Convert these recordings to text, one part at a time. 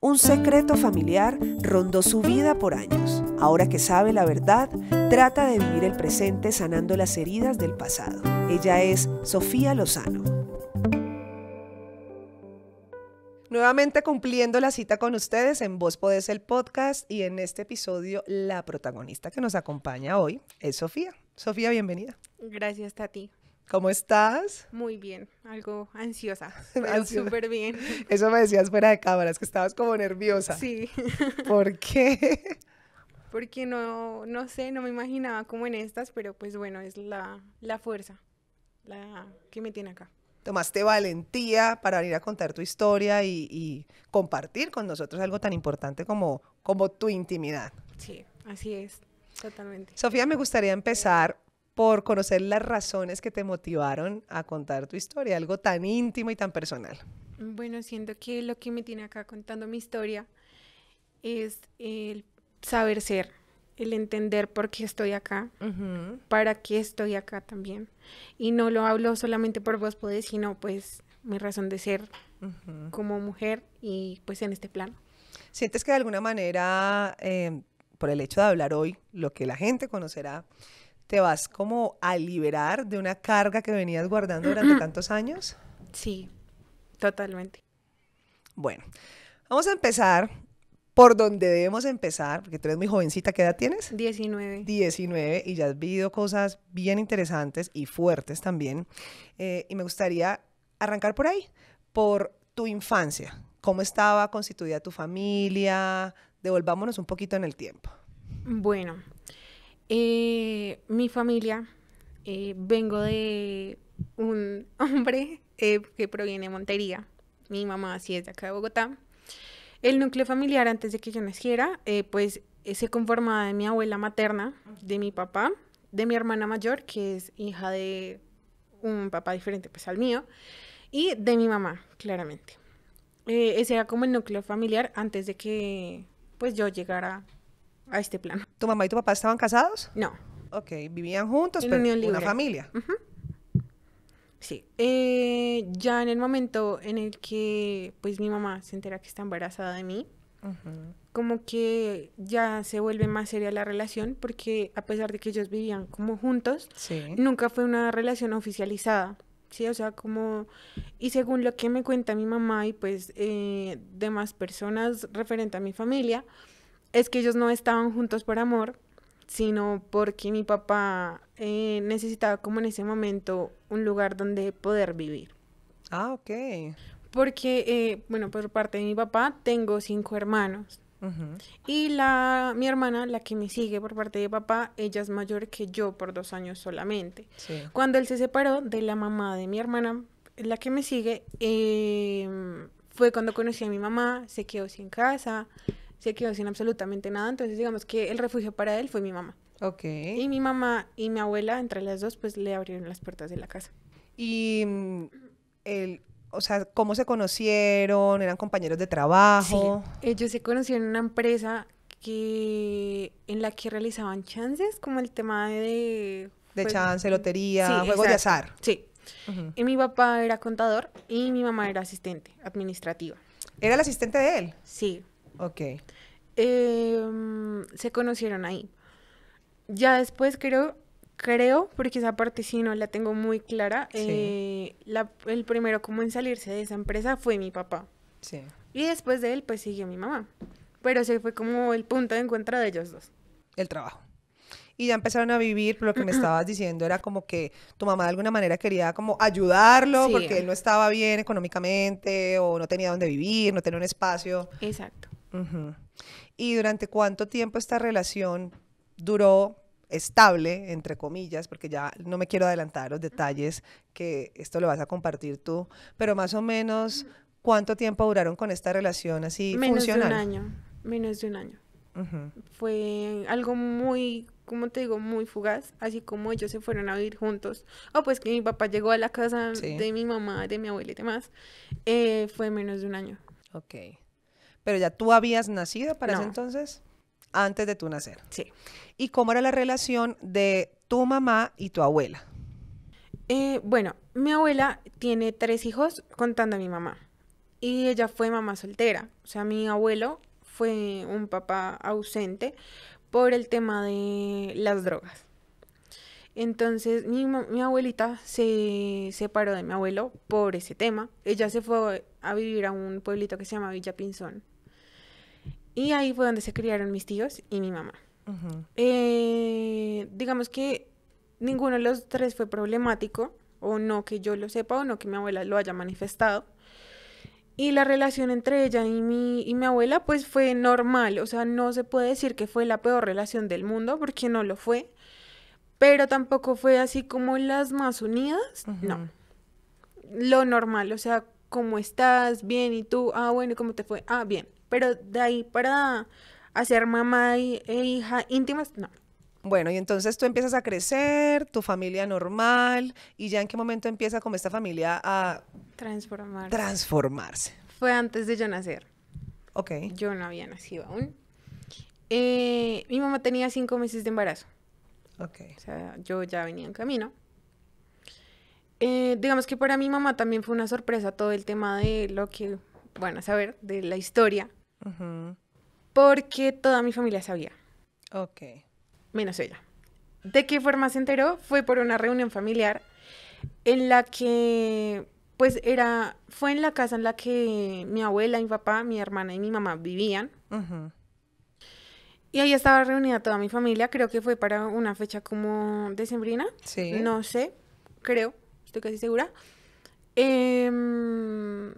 Un secreto familiar rondó su vida por años. Ahora que sabe la verdad, trata de vivir el presente sanando las heridas del pasado. Ella es Sofía Lozano. Nuevamente cumpliendo la cita con ustedes en Vos Podés el podcast y en este episodio la protagonista que nos acompaña hoy es Sofía. Sofía, bienvenida. Gracias, ti. ¿Cómo estás? Muy bien, algo ansiosa, súper bien. Eso me decías fuera de cámaras, que estabas como nerviosa. Sí. ¿Por qué? Porque no, no sé, no me imaginaba como en estas, pero pues bueno, es la, fuerza, la que me tiene acá. Tomaste valentía para venir a contar tu historia y, y compartir con nosotros algo tan importante como, como tu intimidad. Sí, así es, totalmente. Sofía, me gustaría empezar por conocer las razones que te motivaron a contar tu historia, algo tan íntimo y tan personal. Bueno, siento que lo que me tiene acá contando mi historia es el saber ser, el entender por qué estoy acá, para qué estoy acá también. Y no lo hablo solamente por vos podés, sino pues mi razón de ser como mujer y pues en este plano. ¿Sientes que de alguna manera, eh, por el hecho de hablar hoy, lo que la gente conocerá, te vas como a liberar de una carga que venías guardando durante tantos años? Sí, totalmente. Bueno, vamos a empezar por donde debemos empezar, porque tú eres muy jovencita, ¿qué edad tienes? 19. 19 y ya has vivido cosas bien interesantes y fuertes también. Eh, y me gustaría arrancar por ahí, por tu infancia. ¿Cómo estaba constituida tu familia? Devolvámonos un poquito en el tiempo. Bueno, eh, mi familia, eh, vengo de un hombre eh, que proviene de Montería. Mi mamá sí es de acá de Bogotá. El núcleo familiar antes de que yo naciera, pues se conformaba de mi abuela materna, de mi papá, de mi hermana mayor, que es hija de un papá diferente pues al mío, y de mi mamá, claramente. ese era como el núcleo familiar antes de que pues yo llegara a este plano. ¿Tu mamá y tu papá estaban casados? No. Ok, vivían juntos, pero una familia. Sí. Eh, ya en el momento en el que pues mi mamá se entera que está embarazada de mí, como que ya se vuelve más seria la relación porque a pesar de que ellos vivían como juntos, nunca fue una relación oficializada. Sí, o sea, como... Y según lo que me cuenta mi mamá y pues eh, demás personas referente a mi familia, es que ellos no estaban juntos por amor, sino porque mi papá eh, necesitaba como en ese momento un lugar donde poder vivir. Ah, ok. Porque, eh, bueno, por parte de mi papá tengo cinco hermanos. Y la, mi hermana, la que me sigue por parte de papá, ella es mayor que yo por dos años solamente. Cuando él se separó de la mamá de mi hermana, la que me sigue, em, fue cuando conocí a mi mamá, se quedó sin casa, se quedó sin absolutamente nada. Entonces, digamos que el refugio para él fue mi mamá. Ok. Y mi mamá y mi abuela, entre las dos, pues le abrieron las puertas de la casa. Y mm, el, o sea, ¿cómo se conocieron? ¿Eran compañeros de trabajo? Ellos se conocieron en una empresa que en la que realizaban chances, como el tema de... De pues, chance, lotería, juego de azar. Sí. Y mi papá era contador y mi mamá era asistente administrativa. ¿Era el asistente de él? Sí. Ok. Em, se conocieron ahí. Ya después creo, creo, porque esa parte sí no la tengo muy clara, eh, el primero como en salirse de esa empresa fue mi papá. Sí. Y después de él, pues siguió mi mamá. Pero ese fue como el punto de encuentro de ellos dos. El trabajo y ya empezaron a vivir, lo que me estabas diciendo era como que tu mamá de alguna manera quería como ayudarlo porque él no estaba bien económicamente o no tenía dónde vivir, no tenía un espacio. Exacto. ¿Y durante cuánto tiempo esta relación duró estable, entre comillas, porque ya no me quiero adelantar los detalles, que esto lo vas a compartir tú, pero más o menos, ¿cuánto tiempo duraron con esta relación así menos funcional? Menos de un año, menos de un año. Fue algo muy, como te digo, muy fugaz, así como ellos se fueron a vivir juntos, o oh, pues que mi papá llegó a la casa de mi mamá, de mi abuela y demás, eh, fue menos de un año. Ok. Pero ya tú habías nacido para ese entonces, antes de tu nacer. Sí. ¿Y cómo era la relación de tu mamá y tu abuela? Eh, bueno, mi abuela tiene tres hijos, contando a mi mamá. Y ella fue mamá soltera. O sea, mi abuelo fue un papá ausente por el tema de las drogas. Entonces mi, mi, abuelita se separó de mi abuelo por ese tema. Ella se fue a vivir a un pueblito que se llama Villa Pinzón. Y ahí fue donde se criaron mis tíos y mi mamá. Eh, digamos que ninguno de los tres fue problemático, o no que yo lo sepa, o no que mi abuela lo haya manifestado. Y la relación entre ella y mi, y mi abuela pues fue normal, o sea, no se puede decir que fue la peor relación del mundo, porque no lo fue, pero tampoco fue así como las más unidas, no. Lo normal, o sea, ¿cómo estás? Bien, ¿y tú? Ah, bueno, ¿cómo te fue? Ah, bien. Pero de ahí para hacer mamá e hija íntimas, no. Bueno, y entonces tú empiezas a crecer, tu familia normal, y ya en qué momento empieza como esta familia a transformarse. transformarse. Fue antes de yo nacer. Ok. Yo no había nacido aún. Eh, mi mamá tenía cinco meses de embarazo. Ok. O sea, yo ya venía en camino. Eh, digamos que para mi mamá también fue una sorpresa todo el tema de lo que van a saber, de la historia porque toda mi familia sabía. Ok. Menos ella. ¿De qué forma se enteró? Fue por una reunión familiar en la que, pues era, fue en la casa en la que mi abuela, mi papá, mi hermana y mi mamá vivían. Y ahí estaba reunida toda mi familia, creo que fue para una fecha como decembrina. Sí. No sé, creo, estoy casi segura. Em,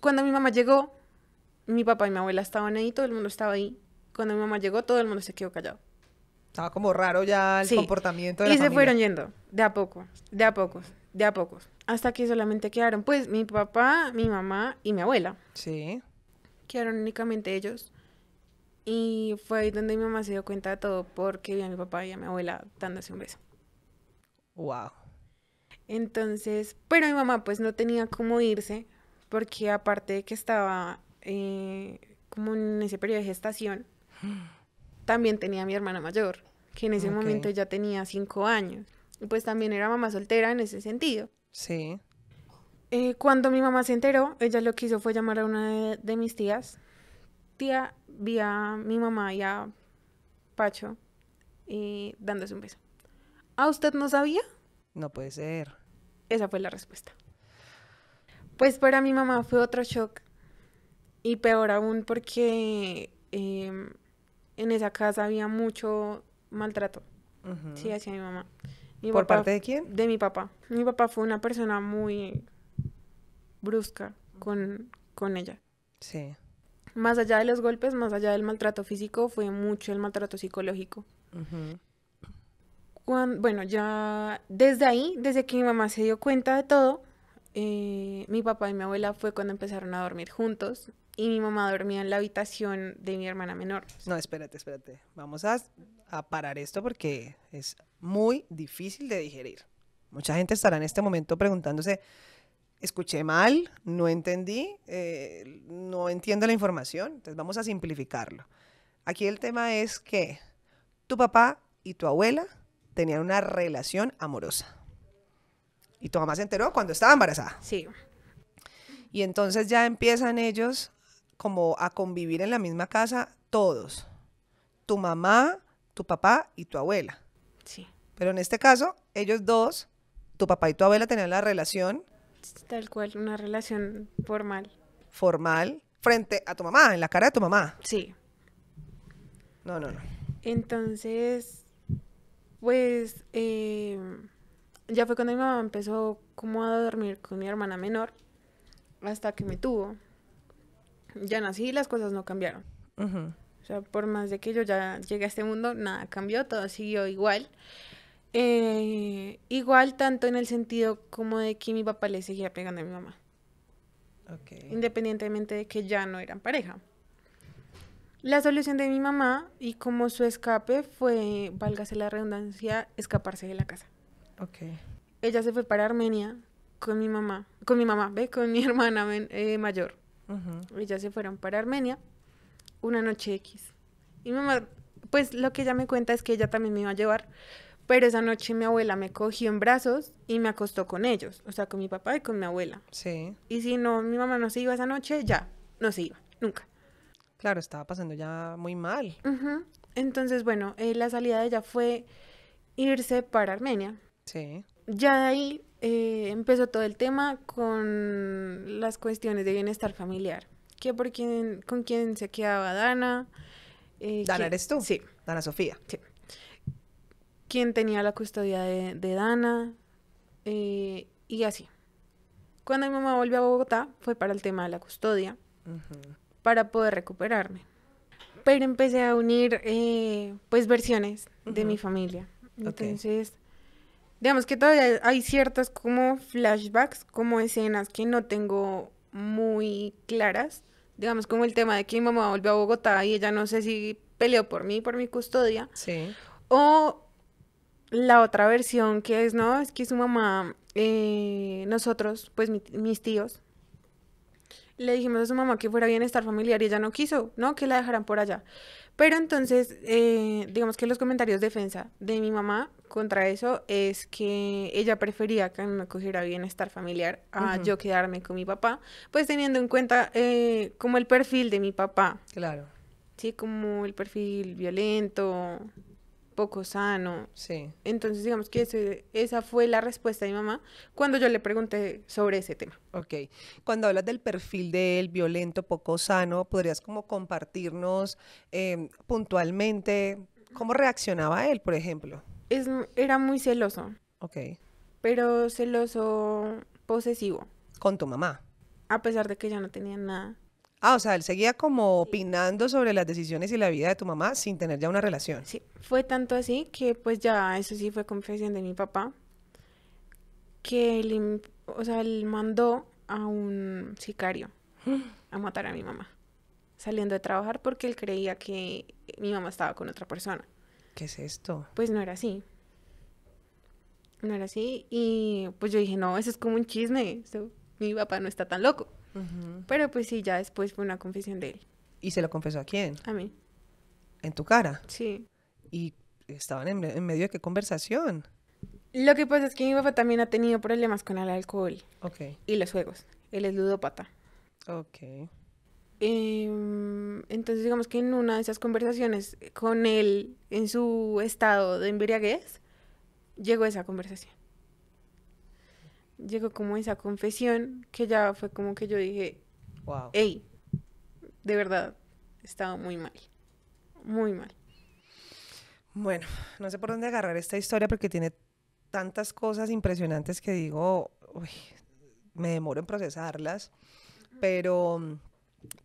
cuando mi mamá llegó, mi papá y mi abuela estaban ahí, todo el mundo estaba ahí. Cuando mi mamá llegó, todo el mundo se quedó callado. Estaba como raro ya el comportamiento de y Y se fueron yendo, de a poco, de a pocos, de a pocos. Hasta que solamente quedaron, pues, mi papá, mi mamá y mi abuela. Sí. Quedaron únicamente ellos. Y fue ahí donde mi mamá se dio cuenta de todo porque vi a mi papá y a mi abuela dándose un beso. Wow. Entonces, pero mi mamá pues no tenía cómo irse porque aparte de que estaba eh, como en ese periodo de gestación, también tenía mi hermana mayor, que en ese momento ya tenía cinco años. Y pues también era mamá soltera en ese sentido. Sí. Eh, cuando mi mamá se enteró, ella lo que hizo fue llamar a una de, mis tías. Tía, vi a mi mamá y a Pacho eh, dándose un beso. ¿A usted no sabía? No puede ser. Esa fue la respuesta. Pues para mi mamá fue otro shock y peor aún porque em, en esa casa había mucho maltrato. Sí, hacia mi mamá. ¿Por parte de quién? De mi papá. Mi papá fue una persona muy brusca con, ella. Sí. Más allá de los golpes, más allá del maltrato físico, fue mucho el maltrato psicológico. bueno, ya desde ahí, desde que mi mamá se dio cuenta de todo, eh, mi papá y mi abuela fue cuando empezaron a dormir juntos y mi mamá dormía en la habitación de mi hermana menor. No, espérate, espérate. Vamos a, parar esto porque es muy difícil de digerir. Mucha gente estará en este momento preguntándose, escuché mal, no entendí, eh, no entiendo la información, entonces vamos a simplificarlo. Aquí el tema es que tu papá y tu abuela tenían una relación amorosa. Y tu mamá se enteró cuando estaba embarazada. Sí. Y entonces ya empiezan ellos como a convivir en la misma casa todos. Tu mamá, tu papá y tu abuela. Sí. Pero en este caso, ellos dos, tu papá y tu abuela tenían la relación. Tal cual, una relación formal. Formal, frente a tu mamá, en la cara de tu mamá. Sí. No, no, no. Entonces, pues... Em, ya fue cuando mi mamá empezó como a dormir con mi hermana menor hasta que me tuvo. Ya nací y las cosas no cambiaron. O sea, por más de que yo ya llegué a este mundo, nada cambió, todo siguió igual. Eh, igual tanto en el sentido como de que mi papá le seguía pegando a mi mamá. Independientemente de que ya no eran pareja. La solución de mi mamá y como su escape fue, válgase la redundancia, escaparse de la casa. Okay. Ella se fue para Armenia con mi mamá, con mi mamá, ¿ve? Con mi hermana eh, mayor. Uh Ellas se fueron para Armenia una noche X. Y mi mamá, pues lo que ella me cuenta es que ella también me iba a llevar, pero esa noche mi abuela me cogió en brazos y me acostó con ellos, o sea, con mi papá y con mi abuela. Sí. Y si no, mi mamá no se iba esa noche, ya, no se iba, nunca. Claro, estaba pasando ya muy mal. Entonces, bueno, eh, la salida de ella fue irse para Armenia. Ya de ahí eh, empezó todo el tema con las cuestiones de bienestar familiar. Que por quién, con quién se quedaba Dana. Eh, ¿Dana eres tú? Sí. Dana Sofía. Sí. ¿Quién tenía la custodia de, Dana? Eh, y así. Cuando mi mamá volvió a Bogotá fue para el tema de la custodia, para poder recuperarme. Pero empecé a unir pues versiones de mi familia. Entonces, Digamos que todavía hay ciertas como flashbacks, como escenas que no tengo muy claras. Digamos como el tema de que mi mamá volvió a Bogotá y ella no sé si peleó por mí, por mi custodia. Sí. O la otra versión que es, no, es que su mamá, eh, nosotros, pues mis tíos, le dijimos a su mamá que fuera bienestar familiar y ella no quiso, ¿no? Que la dejaran por allá. Pero entonces, eh, digamos que los comentarios de defensa de mi mamá contra eso es que ella prefería que me cogiera bienestar familiar a yo quedarme con mi papá, pues teniendo en cuenta eh, como el perfil de mi papá. Claro. Sí, como el perfil violento, poco sano. Sí. Entonces, digamos que esa fue la respuesta de mi mamá cuando yo le pregunté sobre ese tema. Ok. Cuando hablas del perfil de él, violento, poco sano, ¿podrías como compartirnos em, puntualmente cómo reaccionaba él, por ejemplo? Es, era muy celoso. Ok. Pero celoso posesivo. Con tu mamá. A pesar de que ya no tenía nada. Ah, o sea, él seguía como opinando sobre las decisiones y la vida de tu mamá sin tener ya una relación. Sí, fue tanto así que pues ya, eso sí fue confesión de mi papá, que él, sea, él mandó a un sicario a matar a mi mamá, saliendo de trabajar porque él creía que mi mamá estaba con otra persona. ¿Qué es esto? Pues no era así. No era así y pues yo dije, no, eso es como un chisme, mi papá no está tan loco. Pero pues sí, ya después fue una confesión de él. ¿Y se lo confesó a quién? A mí. ¿En tu cara? Sí. ¿Y estaban en, medio de qué conversación? Lo que pasa es que mi papá también ha tenido problemas con el alcohol. Ok. Y los juegos. Él es ludópata. Ok. Em, entonces, digamos que en una de esas conversaciones con él, en su estado de embriaguez, llegó esa conversación llegó como esa confesión que ya fue como que yo dije, wow. Hey, de verdad, estaba muy mal, muy mal. Bueno, no sé por dónde agarrar esta historia porque tiene tantas cosas impresionantes que digo, uy, me demoro en procesarlas, pero mm,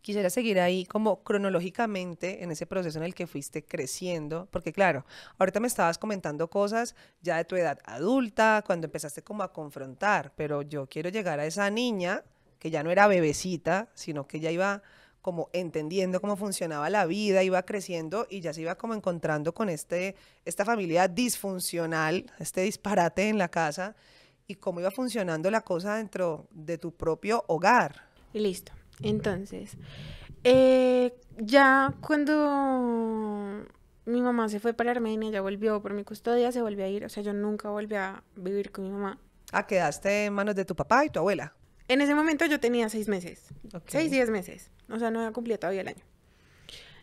quisiera seguir ahí como cronológicamente en ese proceso en el que fuiste creciendo, porque claro, ahorita me estabas comentando cosas ya de tu edad adulta, cuando empezaste como a confrontar, pero yo quiero llegar a esa niña que ya no era bebecita, sino que ya iba como entendiendo cómo funcionaba la vida, iba creciendo y ya se iba como encontrando con este, esta familia disfuncional, este disparate en la casa y cómo iba funcionando la cosa dentro de tu propio hogar. Y listo. Entonces, eh, ya cuando mi mamá se fue para Armenia, ya volvió por mi custodia, se volvió a ir, o sea, yo nunca volví a vivir con mi mamá. Ah, quedaste en manos de tu papá y tu abuela. En ese momento yo tenía seis meses, seis, diez meses, o sea, no había cumplido todavía el año.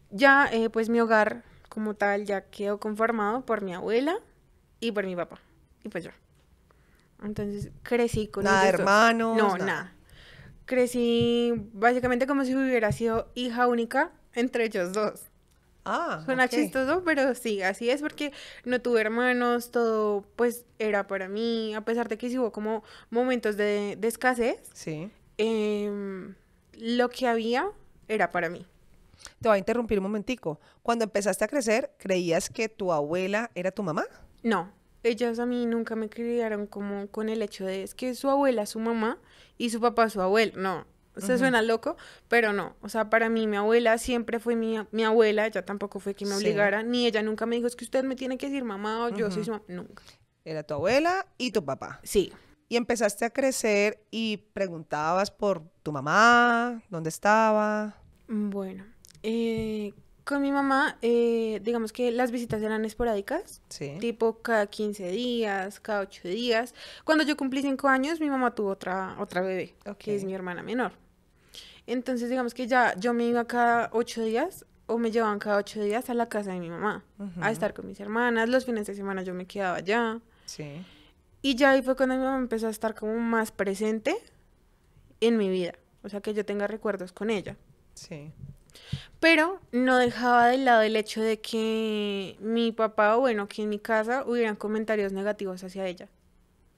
Ya, eh, pues mi hogar como tal ya quedó conformado por mi abuela y por mi papá, y pues yo. Entonces crecí con... Nada, hermanos. No, nada crecí básicamente como si hubiera sido hija única entre ellos dos. Ah, Suena okay. chistoso, pero sí, así es porque no tuve hermanos, todo pues era para mí, a pesar de que sí hubo como momentos de, escasez, sí. Em, lo que había era para mí. Te voy a interrumpir un momentico. Cuando empezaste a crecer, ¿creías que tu abuela era tu mamá? No, ellas a mí nunca me criaron como con el hecho de es que su abuela, su mamá y su papá, su abuelo. No, se suena loco, pero no. O sea, para mí mi abuela siempre fue mi, mi abuela, ella tampoco fue que me obligara, ni ella nunca me dijo, es que usted me tiene que decir mamá o yo soy su mamá. Nunca. Era tu abuela y tu papá. Sí. Y empezaste a crecer y preguntabas por tu mamá, dónde estaba. Bueno, eh, con mi mamá, eh, digamos que las visitas eran esporádicas, tipo cada 15 días, cada 8 días. Cuando yo cumplí 5 años, mi mamá tuvo otra, otra bebé, que es mi hermana menor. Entonces, digamos que ya yo me iba cada 8 días o me llevaban cada 8 días a la casa de mi mamá, a estar con mis hermanas. Los fines de semana yo me quedaba allá. Sí. Y ya ahí fue cuando mi mamá empezó a estar como más presente en mi vida, o sea, que yo tenga recuerdos con ella. Sí. Pero no dejaba de lado el hecho de que mi papá o bueno, que en mi casa hubieran comentarios negativos hacia ella.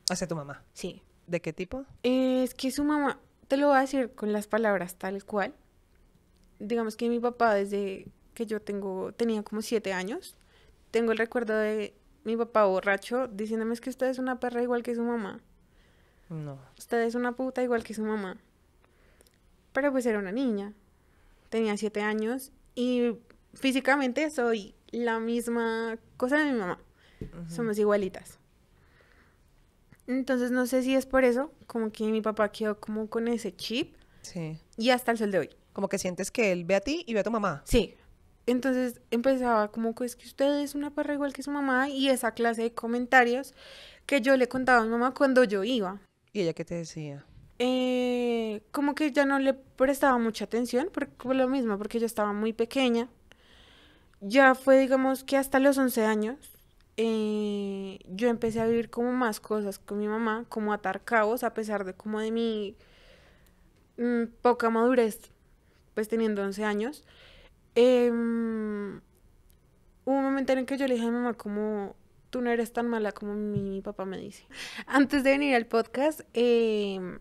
Hacia tu mamá. Sí. ¿De qué tipo? Es que su mamá, te lo voy a decir con las palabras tal cual. Digamos que mi papá desde que yo tengo, tenía como siete años, tengo el recuerdo de mi papá borracho diciéndome es que usted es una perra igual que su mamá. No. Usted es una puta igual que su mamá. Pero pues era una niña tenía siete años y físicamente soy la misma cosa de mi mamá. Somos igualitas. Entonces no sé si es por eso, como que mi papá quedó como con ese chip. Sí. Y hasta el sol de hoy. Como que sientes que él ve a ti y ve a tu mamá. Sí. Entonces empezaba como que es que usted es una perra igual que su mamá y esa clase de comentarios que yo le contaba a mi mamá cuando yo iba. ¿Y ella qué te decía? Eh, como que ya no le prestaba mucha atención, por, lo mismo, porque yo estaba muy pequeña. Ya fue, digamos, que hasta los 11 años eh, yo empecé a vivir como más cosas con mi mamá, como atar cabos, a pesar de como de mi mm, poca madurez, pues teniendo 11 años. Em, hubo un momento en el que yo le dije a mi mamá como, tú no eres tan mala como mi, papá me dice. Antes de venir al podcast, eh,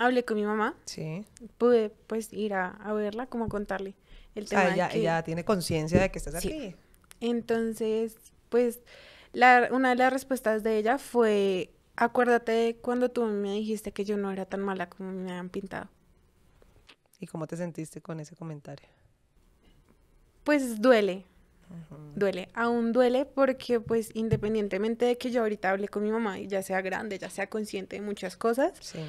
hablé con mi mamá. Sí. Pude pues ir a, verla, como a contarle el ah, tema. ella, ella tiene conciencia de que estás sí. aquí. Entonces, pues, una de las respuestas de ella fue, acuérdate cuando tú me dijiste que yo no era tan mala como me habían pintado. ¿Y cómo te sentiste con ese comentario? Pues duele, duele, aún duele porque pues independientemente de que yo ahorita hable con mi mamá y ya sea grande, ya sea consciente de muchas cosas, sí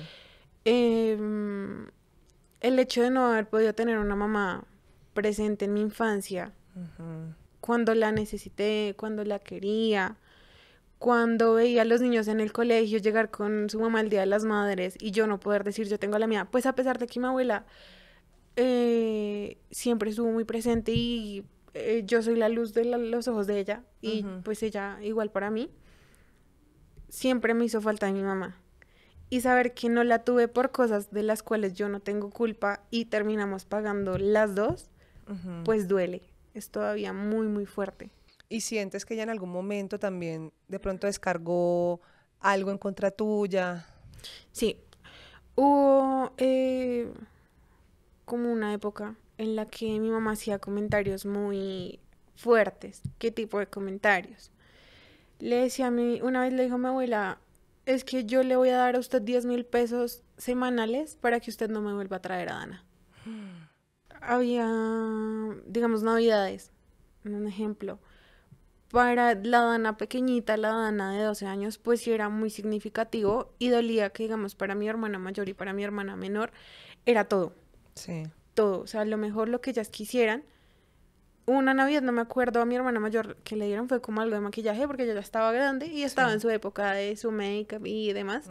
Em, el hecho de no haber podido tener una mamá presente en mi infancia, cuando la necesité, cuando la quería, cuando veía a los niños en el colegio llegar con su mamá el Día de las Madres y yo no poder decir yo tengo la mía, pues a pesar de que mi abuela eh, siempre estuvo muy presente y eh, yo soy la luz de los ojos de ella y pues ella igual para mí, siempre me hizo falta de mi mamá y saber que no la tuve por cosas de las cuales yo no tengo culpa y terminamos pagando las dos, pues duele. Es todavía muy, muy fuerte. Y sientes que ella en algún momento también de pronto descargó algo en contra tuya. Sí. Hubo eh, como una época en la que mi mamá hacía comentarios muy fuertes. ¿Qué tipo de comentarios? Le decía a mí, una vez le dijo a mi abuela, es que yo le voy a dar a usted 10 mil pesos semanales para que usted no me vuelva a traer a Dana. Había, digamos, navidades, un ejemplo. Para la Dana pequeñita, la Dana de 12 años, pues sí era muy significativo y dolía que, digamos, para mi hermana mayor y para mi hermana menor, era todo. Sí. Todo. O sea, lo mejor lo que ellas quisieran, una Navidad, no me acuerdo, a mi hermana mayor que le dieron fue como algo de maquillaje porque ella ya estaba grande y estaba en su época de su make-up y demás.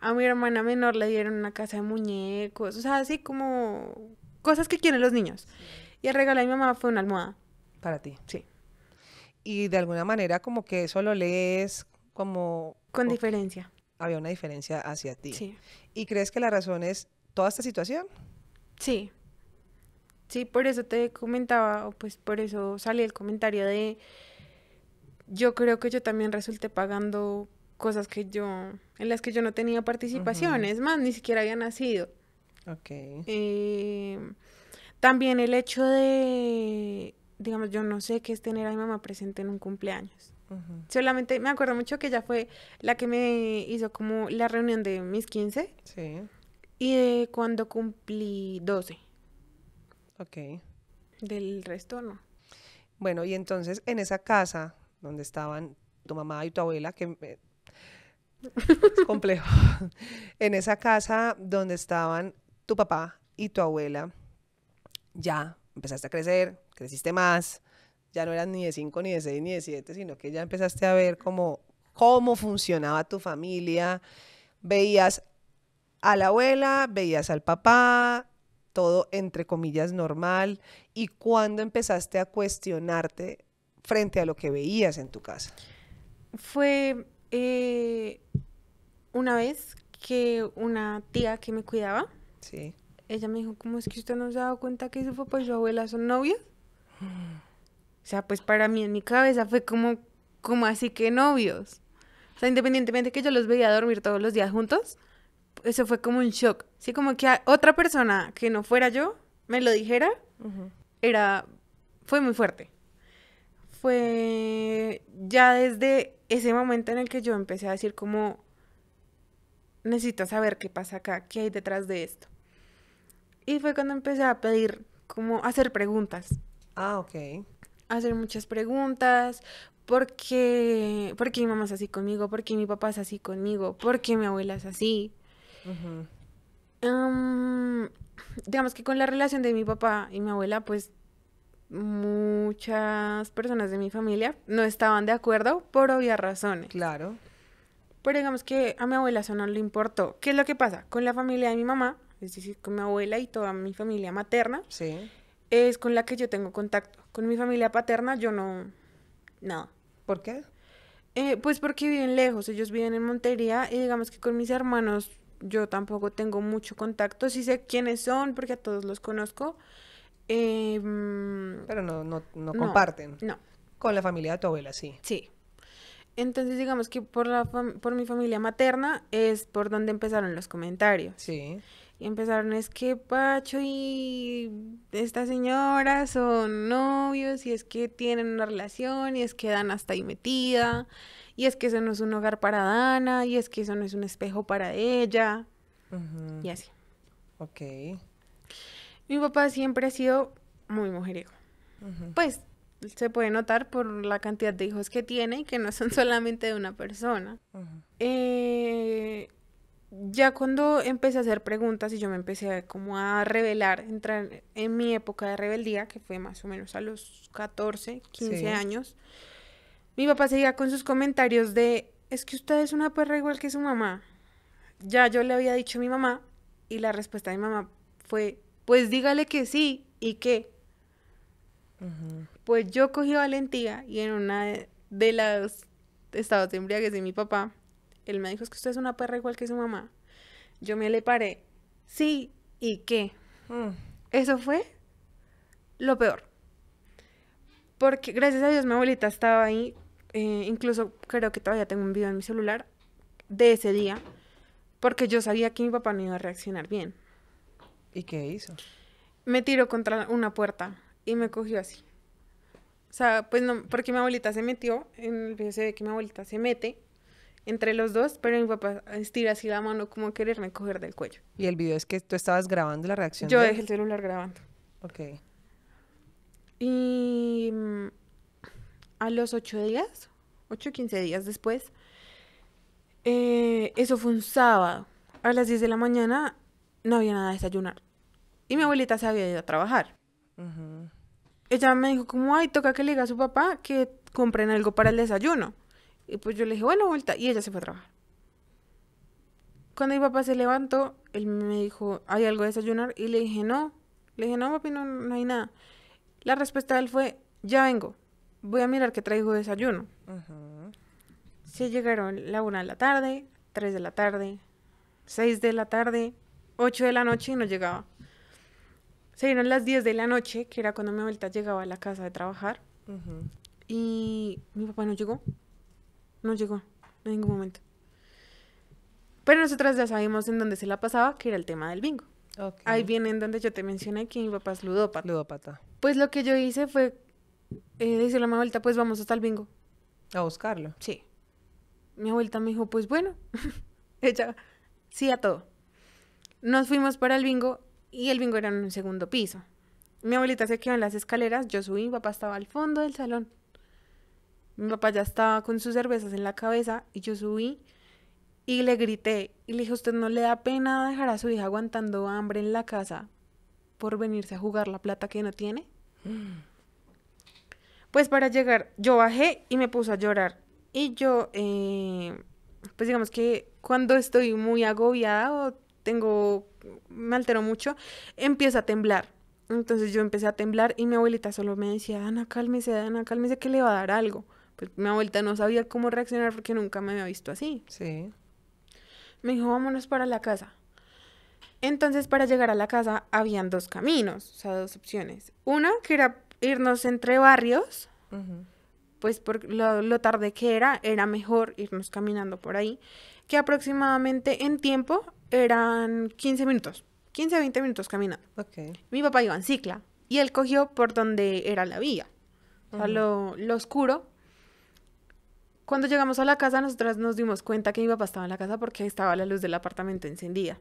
A mi hermana menor le dieron una casa de muñecos, o sea, así como cosas que quieren los niños. Y el regalo de mi mamá fue una almohada. Para ti. Sí. Y de alguna manera como que eso lo lees como... Con diferencia. Había una diferencia hacia ti. Sí. ¿Y crees que la razón es toda esta situación? Sí. Sí, por eso te comentaba, o pues por eso sale el comentario de, yo creo que yo también resulté pagando cosas que yo, en las que yo no tenía participación, es más, ni siquiera había nacido. Ok. Eh, también el hecho de, digamos, yo no sé qué es tener a mi mamá presente en un cumpleaños. Solamente me acuerdo mucho que ella fue la que me hizo como la reunión de mis 15. Sí. Y de cuando cumplí 12. Ok. Del resto no. Bueno, y entonces en esa casa donde estaban tu mamá y tu abuela, que es complejo, en esa casa donde estaban tu papá y tu abuela, ya empezaste a crecer, creciste más, ya no eras ni de 5, ni de 6, ni de 7, sino que ya empezaste a ver como cómo funcionaba tu familia, veías a la abuela, veías al papá, todo entre comillas normal y cuando empezaste a cuestionarte frente a lo que veías en tu casa? Fue eh, una vez que una tía que me cuidaba, ella me dijo, ¿cómo es que usted no se ha dado cuenta que su papá y su abuela son novios? O sea, pues para mí en mi cabeza fue como, como así que novios. O sea, independientemente que yo los veía dormir todos los días juntos, eso fue como un shock. Sí, como que otra persona que no fuera yo me lo dijera, era, fue muy fuerte. Fue ya desde ese momento en el que yo empecé a decir como, necesito saber qué pasa acá, qué hay detrás de esto. Y fue cuando empecé a pedir, como hacer preguntas. Ah, ok. Hacer muchas preguntas, ¿por qué mi mamá es así conmigo, ¿por qué mi papá es así conmigo, ¿por qué mi abuela es así. Em, digamos que con la relación de mi papá y mi abuela, pues muchas personas de mi familia no estaban de acuerdo por obvias razones. Claro. Pero digamos que a mi abuela eso no le importó. ¿Qué es lo que pasa? Con la familia de mi mamá, es decir, con mi abuela y toda mi familia materna, es con la que yo tengo contacto. Con mi familia paterna yo no... Nada. ¿Por qué? Eh, pues porque viven lejos, ellos viven en Montería y digamos que con mis hermanos yo tampoco tengo mucho contacto, sí sé quiénes son porque a todos los conozco. Em, Pero no, no, no comparten. No, Con la familia de tu abuela, sí. Sí. Entonces digamos que por, la por mi familia materna es por donde empezaron los comentarios. Sí. Y empezaron es que Pacho y esta señora son novios y es que tienen una relación y es que Dan hasta ahí metida y es que eso no es un hogar para Dana, y es que eso no es un espejo para ella, y así. Ok. Mi papá siempre ha sido muy mujeriego. Pues se puede notar por la cantidad de hijos que tiene y que no son solamente de una persona. Eh, ya cuando empecé a hacer preguntas y yo me empecé a, como a revelar, entrar en mi época de rebeldía, que fue más o menos a los 14, 15 años, mi papá seguía con sus comentarios de, es que usted es una perra igual que su mamá. Ya yo le había dicho a mi mamá y la respuesta de mi mamá fue, pues dígale que sí y que. Pues yo cogí valentía y en una de, las estados de embriaguez de mi papá, él me dijo, es que usted es una perra igual que su mamá. Yo me le paré, sí y qué. Mm. Eso fue lo peor. Porque gracias a Dios mi abuelita estaba ahí eh, incluso creo que todavía tengo un video en mi celular de ese día, porque yo sabía que mi papá no iba a reaccionar bien. ¿Y qué hizo? Me tiró contra una puerta y me cogió así. O sea, pues no, porque mi abuelita se metió, en el video se ve que mi abuelita se mete entre los dos, pero mi papá estira así la mano como quererme coger del cuello. ¿Y el video es que tú estabas grabando la reacción? Yo dejé el celular grabando. Ok. Y mm, a los 8 días, 8 o 15 días después, eh, eso fue un sábado. A las 10 de la mañana no había nada de desayunar. Y mi abuelita se había ido a trabajar. Ella me dijo como, ay, toca que le diga a su papá que compren algo para el desayuno. Y pues yo le dije, bueno, vuelta. Y ella se fue a trabajar. Cuando mi papá se levantó, él me dijo, ¿hay algo de desayunar? Y le dije, no. Le dije, no, papi, no, no hay nada. La respuesta de él fue, ya vengo voy a mirar que traigo desayuno. Se llegaron la una de la tarde, tres de la tarde, seis de la tarde, ocho de la noche y no llegaba. Se dieron las diez de la noche, que era cuando mi abuelita llegaba a la casa de trabajar. Y mi papá no llegó. No llegó en ningún momento. Pero nosotras ya sabíamos en dónde se la pasaba, que era el tema del bingo. Ahí viene en donde yo te mencioné que mi papá es Ludópata. Pues lo que yo hice fue eh, la a pues vamos hasta el bingo. A buscarlo. Sí. Mi abuelita me dijo, pues bueno, ella, sí a todo. Nos fuimos para el bingo y el bingo era en un segundo piso. Mi abuelita se quedó en las escaleras, yo subí, mi papá estaba al fondo del salón. Mi papá ya estaba con sus cervezas en la cabeza y yo subí y le grité y le dije, ¿usted no le da pena dejar a su hija aguantando hambre en la casa por venirse a jugar la plata que no tiene? Pues para llegar, yo bajé y me puse a llorar. Y yo, eh, pues digamos que cuando estoy muy agobiada o tengo, me altero mucho, empiezo a temblar. Entonces yo empecé a temblar y mi abuelita solo me decía, Ana, cálmese, Ana, cálmese que le va a dar algo. Pues mi abuelita no sabía cómo reaccionar porque nunca me había visto así. Sí. Me dijo, vámonos para la casa. Entonces, para llegar a la casa habían dos caminos, o sea, dos opciones. Una que era irnos entre barrios, pues por lo, tarde que era, era mejor irnos caminando por ahí, que aproximadamente en tiempo eran 15 minutos, 15 a 20 minutos caminando. Mi papá iba en cicla y él cogió por donde era la vía, o sea, lo, oscuro, cuando llegamos a la casa, nosotras nos dimos cuenta que mi papá estaba en la casa porque estaba la luz del apartamento encendida.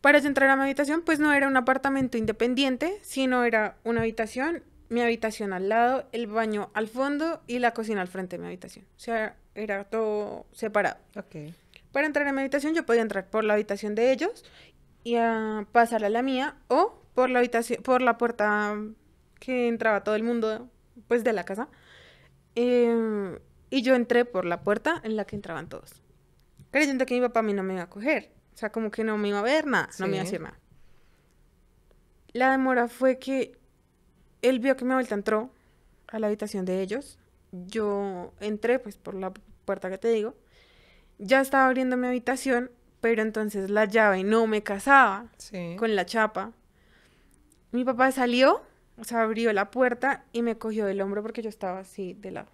Para entrar a mi habitación, pues no era un apartamento independiente, sino era una habitación, mi habitación al lado, el baño al fondo y la cocina al frente de mi habitación. O sea, era todo separado. Okay. Para entrar a mi habitación, yo podía entrar por la habitación de ellos y pasar a la mía o por la habitación, por la puerta que entraba todo el mundo, pues de la casa. Em, y yo entré por la puerta en la que entraban todos, creyendo que mi papá a mí no me iba a coger. O sea, como que no me iba a ver nada, no me iba a decir nada. La demora fue que él vio que mi abuelita entró a la habitación de ellos. Yo entré, pues, por la puerta que te digo. Ya estaba abriendo mi habitación, pero entonces la llave no me casaba con la chapa. Mi papá salió, o sea, abrió la puerta y me cogió el hombro porque yo estaba así de lado.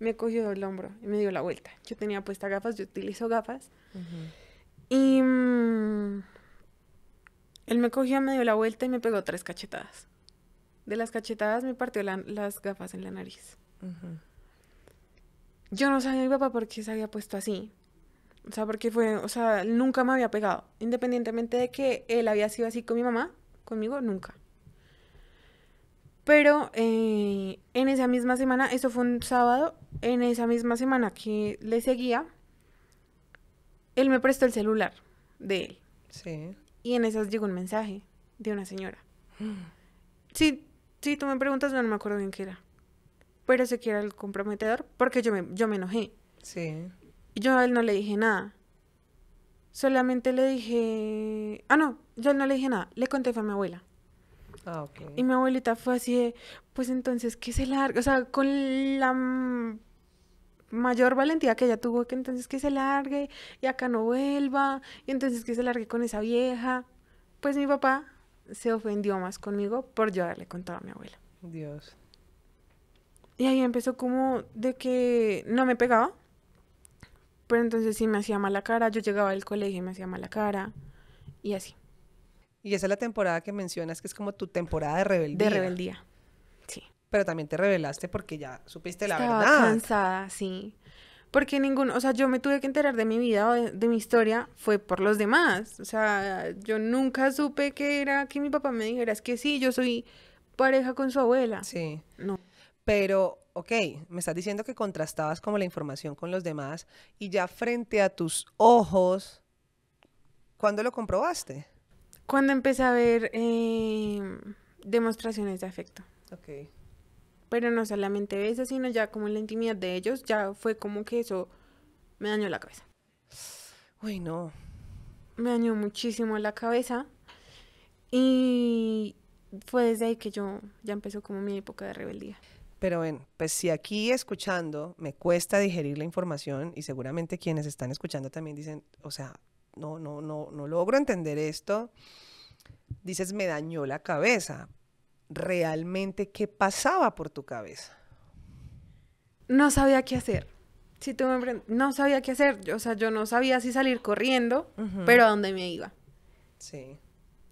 Me cogió el hombro y me dio la vuelta. Yo tenía puesta gafas, yo utilizo gafas. Ajá. Y mm, él me cogió, me dio la vuelta y me pegó tres cachetadas. De las cachetadas me partió las gafas en la nariz. Yo no sabía mi papá por qué se había puesto así. O sea, porque fue, o sea, nunca me había pegado. Independientemente de que él había sido así con mi mamá, conmigo nunca. Pero eh, en esa misma semana, eso fue un sábado, en esa misma semana que le seguía, él me prestó el celular de él. Sí. Y en esas llegó un mensaje de una señora. Sí, sí, tú me preguntas, no, me acuerdo bien qué era. Pero sé que era el comprometedor porque yo me, yo me enojé. Sí. Yo a él no le dije nada. Solamente le dije... Ah, no, yo no le dije nada. Le conté a mi abuela. Ah, ok. Y mi abuelita fue así de, pues entonces, ¿qué se larga? O sea, con la mayor valentía que ella tuvo que entonces que se largue y acá no vuelva y entonces que se largue con esa vieja. Pues mi papá se ofendió más conmigo por yo haberle contado a mi abuela. Dios. Y ahí empezó como de que no me pegaba, pero entonces sí me hacía mala cara, yo llegaba del colegio y me hacía mala cara y así. Y esa es la temporada que mencionas que es como tu temporada de rebeldía. De rebeldía pero también te revelaste porque ya supiste la verdad. cansada, sí. Porque ningún, o sea, yo me tuve que enterar de mi vida o de, mi historia fue por los demás. O sea, yo nunca supe que era que mi papá me dijera, es que sí, yo soy pareja con su abuela. Sí. No. Pero, ok, me estás diciendo que contrastabas como la información con los demás y ya frente a tus ojos, ¿cuándo lo comprobaste? Cuando empecé a ver eh, demostraciones de afecto. Ok. Pero no solamente eso, sino ya como la intimidad de ellos, ya fue como que eso me dañó la cabeza. Uy, no. Me dañó muchísimo la cabeza. Y fue desde ahí que yo ya empezó como mi época de rebeldía. Pero ven, pues si aquí escuchando me cuesta digerir la información y seguramente quienes están escuchando también dicen, o sea, no, no, no, no logro entender esto. Dices, me dañó la cabeza, realmente qué pasaba por tu cabeza. No sabía qué hacer. Si tú no sabía qué hacer. o sea, yo no sabía si salir corriendo, pero a dónde me iba. Sí.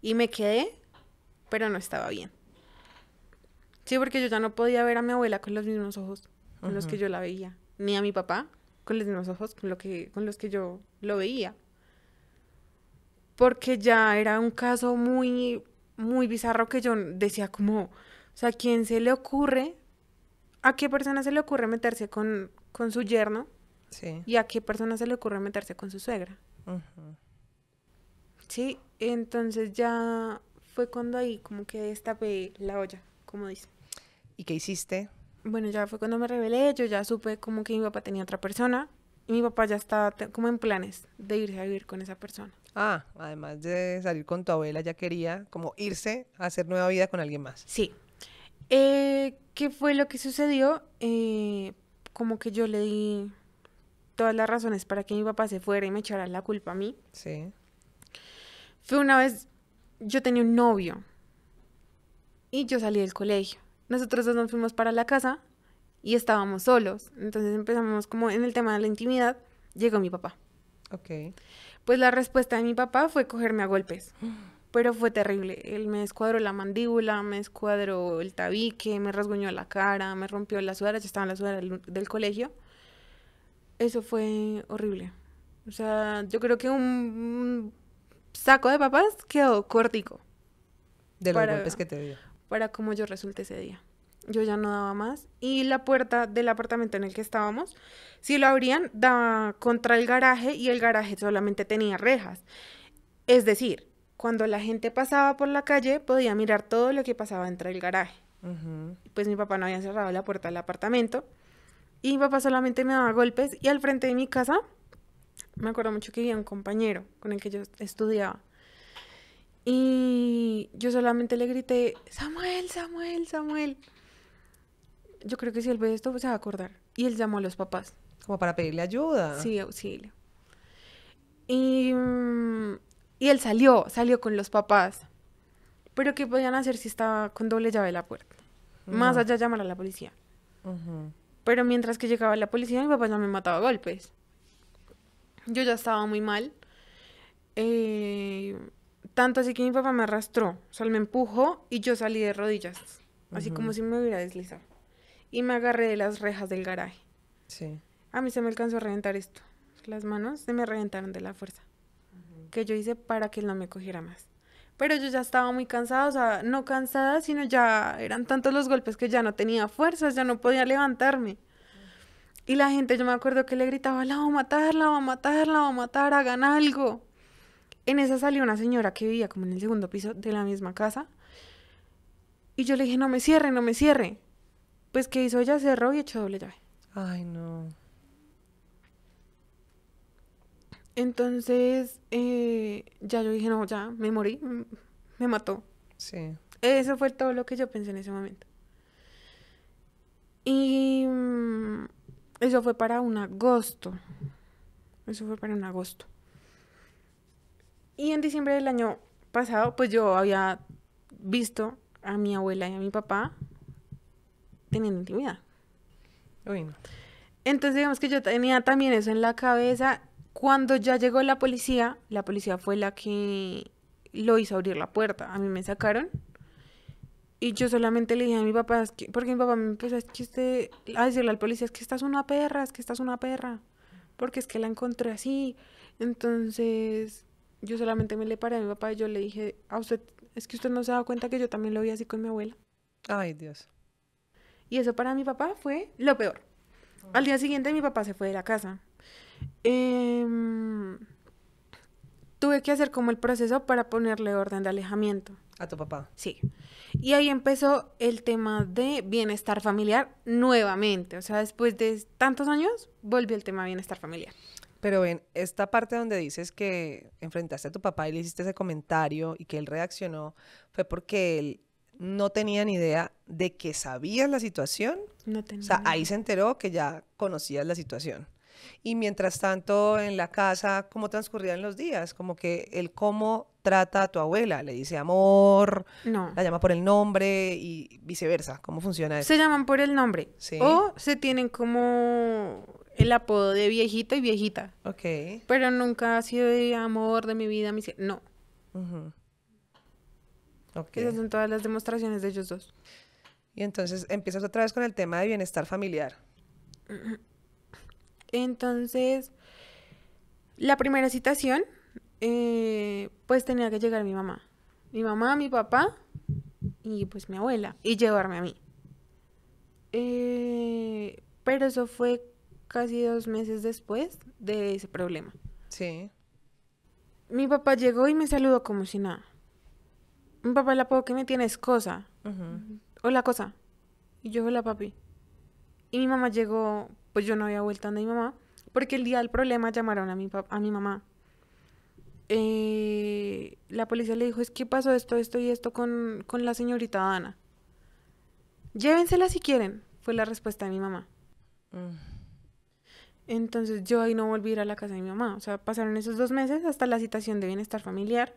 Y me quedé, pero no estaba bien. Sí, porque yo ya no podía ver a mi abuela con los mismos ojos con los que yo la veía, ni a mi papá con los mismos ojos con, lo que, con los que yo lo veía. Porque ya era un caso muy muy bizarro que yo decía como, o sea, ¿quién se le ocurre? ¿A qué persona se le ocurre meterse con, con su yerno? Sí. ¿Y a qué persona se le ocurre meterse con su suegra? Sí, entonces ya fue cuando ahí como que destapé la olla, como dice. ¿Y qué hiciste? Bueno, ya fue cuando me revelé, yo ya supe como que mi papá tenía otra persona y mi papá ya estaba como en planes de irse a vivir con esa persona. Ah, además de salir con tu abuela, ya quería como irse a hacer nueva vida con alguien más. Sí. Eh, ¿Qué fue lo que sucedió? Eh, como que yo le di todas las razones para que mi papá se fuera y me echara la culpa a mí. Sí. Fue una vez, yo tenía un novio y yo salí del colegio. Nosotros dos nos fuimos para la casa y estábamos solos. Entonces empezamos como en el tema de la intimidad. Llegó mi papá. Ok. Pues la respuesta de mi papá fue cogerme a golpes. Pero fue terrible. Él me descuadró la mandíbula, me descuadró el tabique, me rasguñó la cara, me rompió la sudadera. Yo estaba en la del colegio. Eso fue horrible. O sea, yo creo que un saco de papás quedó cortico. De los para, golpes que te dio. Para cómo yo resulté ese día yo ya no daba más. Y la puerta del apartamento en el que estábamos, si lo abrían, daba contra el garaje y el garaje solamente tenía rejas. Es decir, cuando la gente pasaba por la calle podía mirar todo lo que pasaba dentro del garaje. Pues mi papá no había cerrado la puerta del apartamento y mi papá solamente me daba golpes y al frente de mi casa me acuerdo mucho que había un compañero con el que yo estudiaba. Y yo solamente le grité, Samuel, Samuel, Samuel yo creo que si él ve esto, pues se va a acordar. Y él llamó a los papás. Como para pedirle ayuda. Sí, auxilio. Y, mm, él salió, salió con los papás. Pero ¿qué podían hacer si estaba con doble llave la puerta? Más allá llamar a la policía. Pero mientras que llegaba la policía, mi papá ya me mataba a golpes. Yo ya estaba muy mal. Eh, tanto así que mi papá me arrastró, o sea, él me empujó y yo salí de rodillas, así como si me hubiera deslizado y me agarré de las rejas del garaje. Sí. A mí se me alcanzó a reventar esto. Las manos se me reventaron de la fuerza que yo hice para que él no me cogiera más. Pero yo ya estaba muy cansada, o sea, no cansada, sino ya eran tantos los golpes que ya no tenía fuerzas, ya no podía levantarme. Y la gente, yo me acuerdo que le gritaba, la va a matar, la va a matar, la va a matar, hagan algo. En esa salió una señora que vivía como en el segundo piso de la misma casa. Y yo le dije, no me cierre, no me cierre. Pues, que hizo ella? Cerró y echó doble llave. Ay, no. Entonces, eh, ya yo dije, no, ya, me morí, me mató. Sí. Eso fue todo lo que yo pensé en ese momento. Y mm, eso fue para un agosto. Eso fue para un agosto. Y en diciembre del año pasado, pues yo había visto a mi abuela y a mi papá en intimidad. Entonces digamos que yo tenía también eso en la cabeza. Cuando ya llegó la policía, la policía fue la que lo hizo abrir la puerta. A mí me sacaron. Y yo solamente le dije a mi papá, porque mi papá me empezó a decirle al policía, es que estás una perra, es que estás una perra. Porque es que la encontré así. Entonces, yo solamente me le paré a mi papá y yo le dije, a usted, es que usted no se da cuenta que yo también lo vi así con mi abuela. Ay, Dios. Y eso para mi papá fue lo peor. Al día siguiente mi papá se fue de la casa. Em, tuve que hacer como el proceso para ponerle orden de alejamiento. A tu papá. Sí. Y ahí empezó el tema de bienestar familiar nuevamente. O sea, después de tantos años, volvió el tema de bienestar familiar. Pero ven, esta parte donde dices que enfrentaste a tu papá y le hiciste ese comentario y que él reaccionó, fue porque él no tenía ni idea de que sabías la situación. No tenía. O sea, ahí se enteró que ya conocías la situación. Y mientras tanto, en la casa, ¿cómo transcurrían los días? Como que el cómo trata a tu abuela, le dice amor, no. la llama por el nombre y viceversa. ¿Cómo funciona eso? Se llaman por el nombre. Sí. O se tienen como el apodo de viejita y viejita. Ok. Pero nunca ha sido amor de mi vida, mi... No. Uh esas son todas las demostraciones de ellos dos. Y entonces empiezas otra vez con el tema de bienestar familiar. Entonces, la primera citación, eh, pues tenía que llegar mi mamá. Mi mamá, mi papá y pues mi abuela. Y llevarme a mí. Eh, pero eso fue casi dos meses después de ese problema. Sí. Mi papá llegó y me saludó como si nada papá, la puedo que me tienes cosa. Hola, cosa. Y yo, hola, papi. Y mi mamá llegó, pues yo no había vuelto a mi mamá, porque el día del problema llamaron a mi, a mi mamá. Eh, la policía le dijo, es que pasó esto, esto y esto con, la señorita Ana. Llévensela si quieren, fue la respuesta de mi mamá. Mm. Entonces yo ahí no volví a a la casa de mi mamá. O sea, pasaron esos dos meses hasta la citación de bienestar familiar.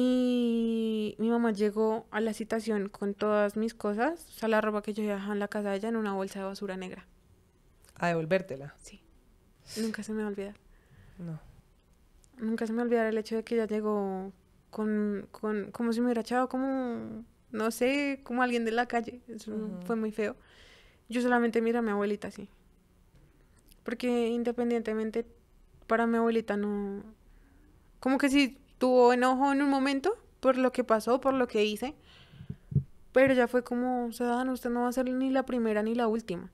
Y mi mamá llegó a la citación con todas mis cosas, o sea, la ropa que yo dejaba en la casa de ella en una bolsa de basura negra. ¿A devolvértela? Sí. Nunca se me va No. Nunca se me va el hecho de que ella llegó con, como si me hubiera echado como, no sé, como alguien de la calle. Eso fue muy feo. Yo solamente mira a mi abuelita así. Porque independientemente, para mi abuelita no... Como que sí tuvo enojo en un momento por lo que pasó, por lo que hice, pero ya fue como, Dan, ah, usted no va a ser ni la primera ni la última.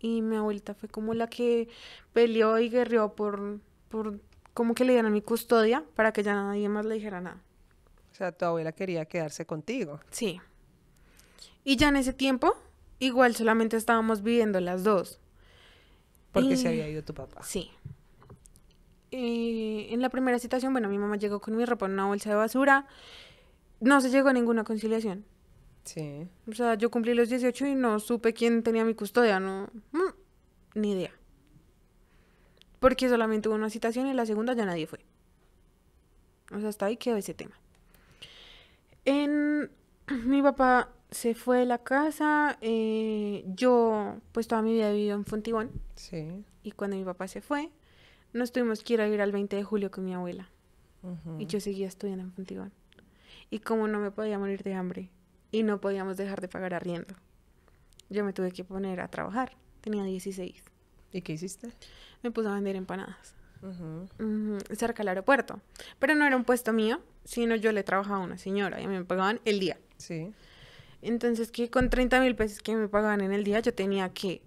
Y mi abuelita fue como la que peleó y guerrió por, por como que le dieron mi custodia para que ya nadie más le dijera nada. O sea, tu abuela quería quedarse contigo. Sí. Y ya en ese tiempo, igual solamente estábamos viviendo las dos. Porque se había ido tu papá. Sí. Eh, en la primera citación, bueno, mi mamá llegó con mi ropa en una bolsa de basura, no se llegó a ninguna conciliación. Sí. O sea, yo cumplí los 18 y no supe quién tenía mi custodia, no, mm, ni idea. Porque solamente hubo una citación y la segunda ya nadie fue. O sea, hasta ahí quedó ese tema. En... Mi papá se fue de la casa, eh, yo pues toda mi vida he vivido en Fontibón. Sí. Y cuando mi papá se fue, no tuvimos que ir a ir al 20 de julio con mi abuela. Y yo seguía estudiando en Fontigón. Y como no me podía morir de hambre y no podíamos dejar de pagar arriendo, yo me tuve que poner a trabajar. Tenía 16. ¿Y qué hiciste? Me puse a vender empanadas. cerca del aeropuerto. Pero no era un puesto mío, sino yo le trabajaba a una señora y me pagaban el día. Sí. Entonces, que con 30 mil pesos que me pagaban en el día, yo tenía que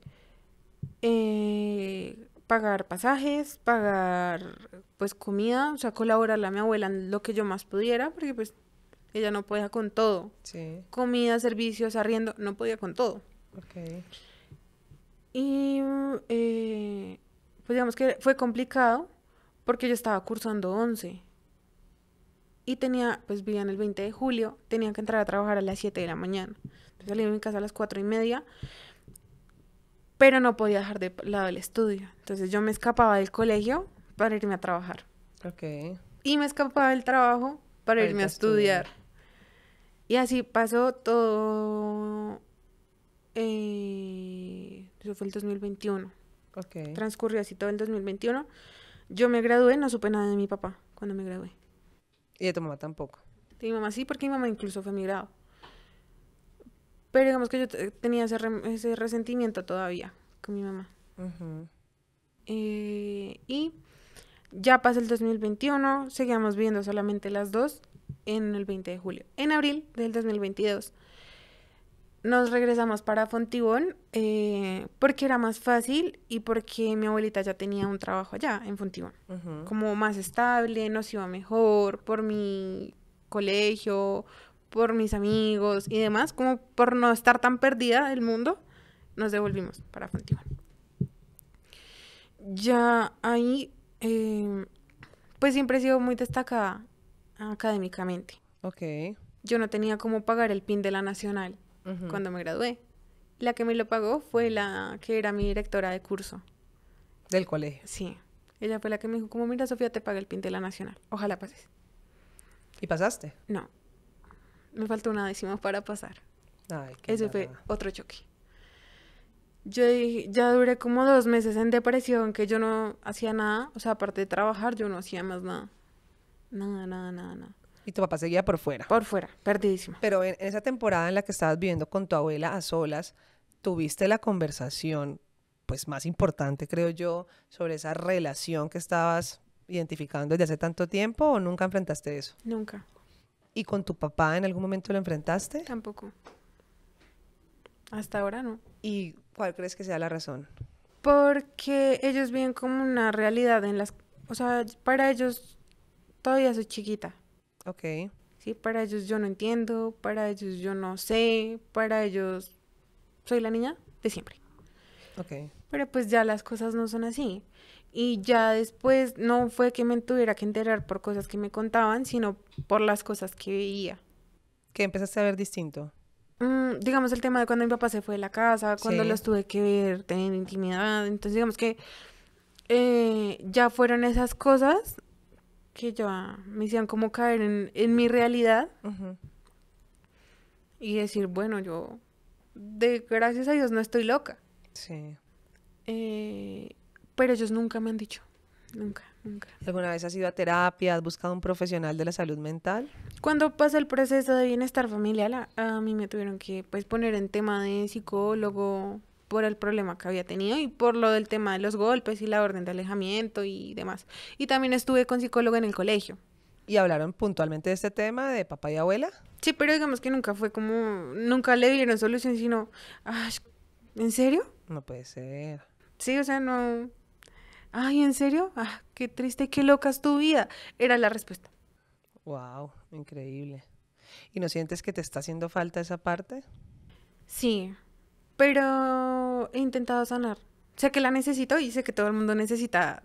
eh, pagar pasajes, pagar pues comida, o sea, colaborar a mi abuela en lo que yo más pudiera, porque pues ella no podía con todo. Comida, servicios, arriendo, no podía con todo. Okay. Y eh, pues digamos que fue complicado porque yo estaba cursando 11 y tenía, pues vivía en el 20 de julio, tenía que entrar a trabajar a las 7 de la mañana. Entonces salí de mi casa a las 4 y media pero no podía dejar de lado el estudio. Entonces yo me escapaba del colegio para irme a trabajar. Ok. Y me escapaba del trabajo para, irme a estudiar. Y así pasó todo. Eh, eso fue el 2021. Ok. Transcurrió así todo el 2021. Yo me gradué, no supe nada de mi papá cuando me gradué. ¿Y de tu mamá tampoco? De mi mamá sí, porque mi mamá incluso fue mi grado. Pero digamos que yo tenía ese, resentimiento todavía con mi mamá. Eh, y ya pasa el 2021, seguíamos viendo solamente las dos en el 20 de julio. En abril del 2022 nos regresamos para Fontibón eh, porque era más fácil y porque mi abuelita ya tenía un trabajo allá en Fontibón, como más estable, nos iba mejor por mi colegio, por mis amigos y demás, como por no estar tan perdida del mundo, nos devolvimos para Fontibón. Ya ahí, eh, pues siempre he sido muy destacada académicamente. Ok. Yo no tenía cómo pagar el PIN de la Nacional cuando me gradué. La que me lo pagó fue la que era mi directora de curso. Del colegio. Sí. Ella fue la que me dijo, como mira Sofía, te paga el PIN de la Nacional. Ojalá pases. ¿Y pasaste? No. Me faltó una décima para pasar. Ay, Ese fue otro choque. Yo ya duré como dos meses en depresión, que yo no hacía nada. O sea, aparte de trabajar, yo no hacía más nada. Nada, nada, nada, nada. Y tu papá seguía por fuera. Por fuera, perdidísimo. Pero en esa temporada en la que estabas viviendo con tu abuela a solas, tuviste la conversación, pues más importante, creo yo, sobre esa relación que estabas identificando desde hace tanto tiempo o nunca enfrentaste eso? Nunca y con tu papá en algún momento lo enfrentaste? Tampoco. Hasta ahora no. ¿Y cuál crees que sea la razón? Porque ellos viven como una realidad en las... O sea, para ellos todavía soy chiquita. Ok. Sí, para ellos yo no entiendo, para ellos yo no sé, para ellos soy la niña de siempre. Ok. Pero pues ya las cosas no son así y ya después no fue que me tuviera que enterar por cosas que me contaban, sino por las cosas que veía. que empezaste a ver distinto? Mm, digamos el tema de cuando mi papá se fue de la casa, cuando los tuve que ver, tener intimidad, entonces digamos que eh, ya fueron esas cosas que ya me hicieron como caer en, mi realidad y decir, bueno, yo de gracias a Dios no estoy loca. Sí. Eh, pero ellos nunca me han dicho, nunca, nunca. ¿Alguna vez has ido a terapia, has buscado un profesional de la salud mental? Cuando pasa el proceso de bienestar familiar, a, mí me tuvieron que pues, poner en tema de psicólogo por el problema que había tenido y por lo del tema de los golpes y la orden de alejamiento y demás. Y también estuve con psicólogo en el colegio. ¿Y hablaron puntualmente de este tema de papá y abuela? Sí, pero digamos que nunca fue como, nunca le dieron solución, sino, ¿en serio? No puede ser. Sí, o sea, no, Ay, ¿en serio? Ah, qué triste, qué loca es tu vida. Era la respuesta. Wow, increíble. ¿Y no sientes que te está haciendo falta esa parte? Sí, pero he intentado sanar. Sé que la necesito y sé que todo el mundo necesita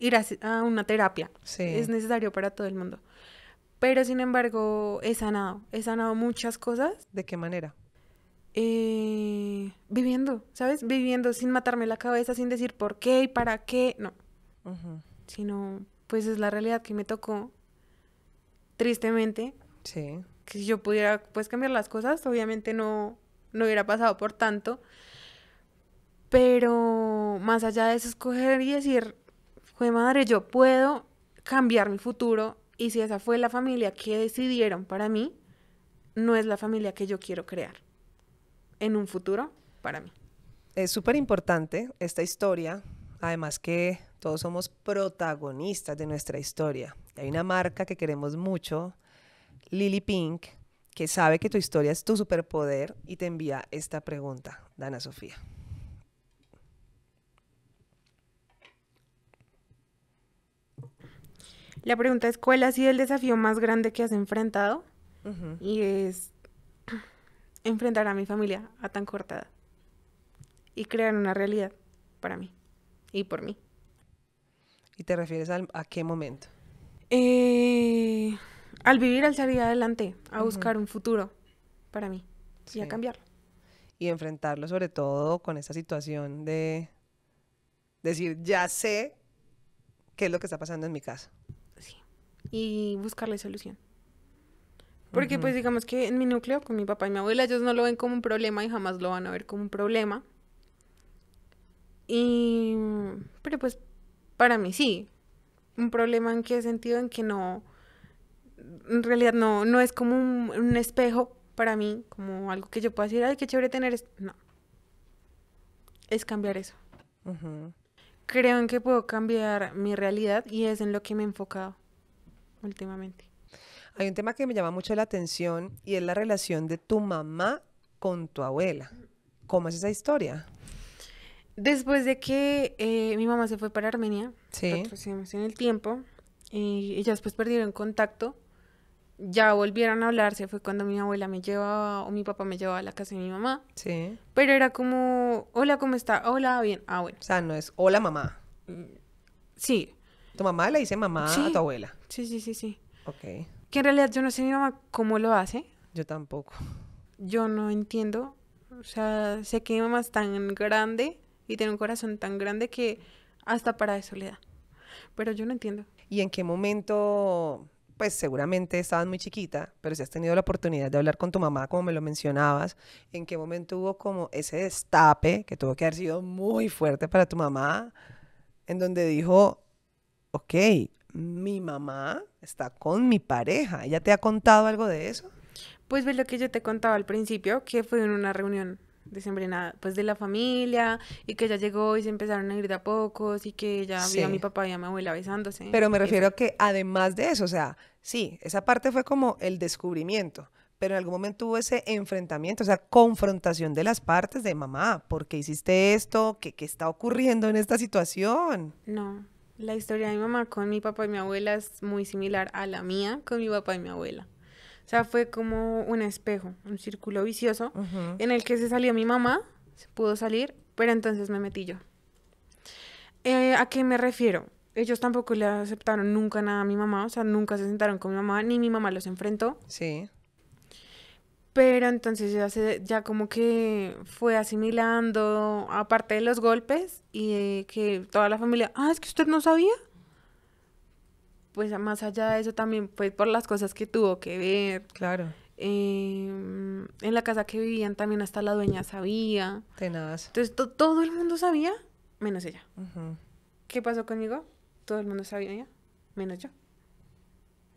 ir a, a una terapia. Sí. Es necesario para todo el mundo. Pero sin embargo, he sanado. He sanado muchas cosas. ¿De qué manera? Eh, viviendo, ¿sabes? Viviendo sin matarme la cabeza, sin decir por qué y para qué, no. Sino, pues es la realidad que me tocó, tristemente. Sí. Que si yo pudiera, pues, cambiar las cosas, obviamente no, no hubiera pasado por tanto. Pero más allá de eso, escoger y decir, fue madre, yo puedo cambiar mi futuro y si esa fue la familia que decidieron para mí, no es la familia que yo quiero crear en un futuro para mí. Es súper importante esta historia, además que todos somos protagonistas de nuestra historia. Hay una marca que queremos mucho, Lily Pink, que sabe que tu historia es tu superpoder y te envía esta pregunta, Dana Sofía. La pregunta es, ¿cuál ha sido el desafío más grande que has enfrentado? Y es enfrentar a mi familia a tan cortada y crear una realidad para mí y por mí. ¿Y te refieres a qué momento? Eh, al vivir, al salir adelante, a buscar un futuro para mí y a cambiarlo. Y enfrentarlo sobre todo con esa situación de decir, ya sé qué es lo que está pasando en mi casa. Sí. Y la solución. Porque pues digamos que en mi núcleo, con mi papá y mi abuela, ellos no lo ven como un problema y jamás lo van a ver como un problema. Y... Pero pues para mí sí. Un problema en qué sentido, en que no... En realidad no, no es como un, espejo para mí, como algo que yo pueda decir, ay, qué chévere tener esto. No. Es cambiar eso. Creo en que puedo cambiar mi realidad y es en lo que me he enfocado últimamente. Hay un tema que me llama mucho la atención y es la relación de tu mamá con tu abuela. ¿Cómo es esa historia? Después de que eh, mi mamá se fue para Armenia, sí. en el tiempo, y ya después perdieron contacto, ya volvieron a hablarse, fue cuando mi abuela me llevaba o mi papá me llevaba a la casa de mi mamá. Sí. Pero era como, hola, ¿cómo está? Hola, bien. Ah, bueno. O sea, no es hola mamá. Sí. Tu mamá le dice mamá a tu abuela. Sí, sí, sí, sí. Ok. Que en realidad yo no sé ni mamá cómo lo hace. Yo tampoco. Yo no entiendo. O sea, sé que mi mamá es tan grande y tiene un corazón tan grande que hasta para eso le da. Pero yo no entiendo. ¿Y en qué momento pues seguramente estabas muy chiquita, pero si has tenido la oportunidad de hablar con tu mamá, como me lo mencionabas, ¿en qué momento hubo como ese destape que tuvo que haber sido muy fuerte para tu mamá, en donde dijo, ok, mi mamá está con mi pareja. ¿Ella te ha contado algo de eso? Pues ve lo que yo te contaba al principio, que fue en una reunión sembrina, pues de la familia, y que ya llegó y se empezaron a ir de a pocos, y que ya a mi papá y a mi abuela besándose. Pero me refiero a que además de eso, o sea, sí, esa parte fue como el descubrimiento, pero en algún momento hubo ese enfrentamiento, o sea, confrontación de las partes de mamá, ¿por qué hiciste esto? ¿Qué, qué está ocurriendo en esta situación? No, la historia de mi mamá con mi papá y mi abuela es muy similar a la mía con mi papá y mi abuela. O sea, fue como un espejo, un círculo vicioso en el que se salió mi mamá, se pudo salir, pero entonces me metí yo. Eh, ¿A qué me refiero? Ellos tampoco le aceptaron nunca nada a mi mamá, o sea, nunca se sentaron con mi mamá, ni mi mamá los enfrentó. Sí. Pero entonces ya, se, ya como que fue asimilando, aparte de los golpes, y que toda la familia, ah, es que usted no sabía. Pues más allá de eso también fue por las cosas que tuvo que ver. Claro. Em, en la casa que vivían también hasta la dueña sabía. nada. Entonces todo el mundo sabía, menos ella. ¿Qué pasó conmigo? Todo el mundo sabía, menos yo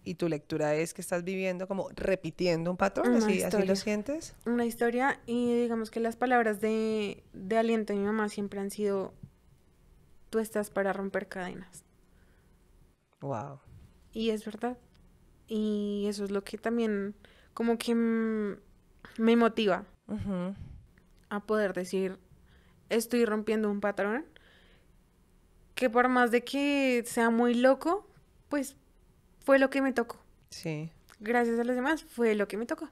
y tu lectura es que estás viviendo como repitiendo un patrón, así, así, lo sientes. Una historia y digamos que las palabras de, de aliento de mi mamá siempre han sido, tú estás para romper cadenas. Wow. Y es verdad. Y eso es lo que también como que me motiva a poder decir, estoy rompiendo un patrón que por más de que sea muy loco, pues fue lo que me tocó. Sí. Gracias a los demás fue lo que me tocó.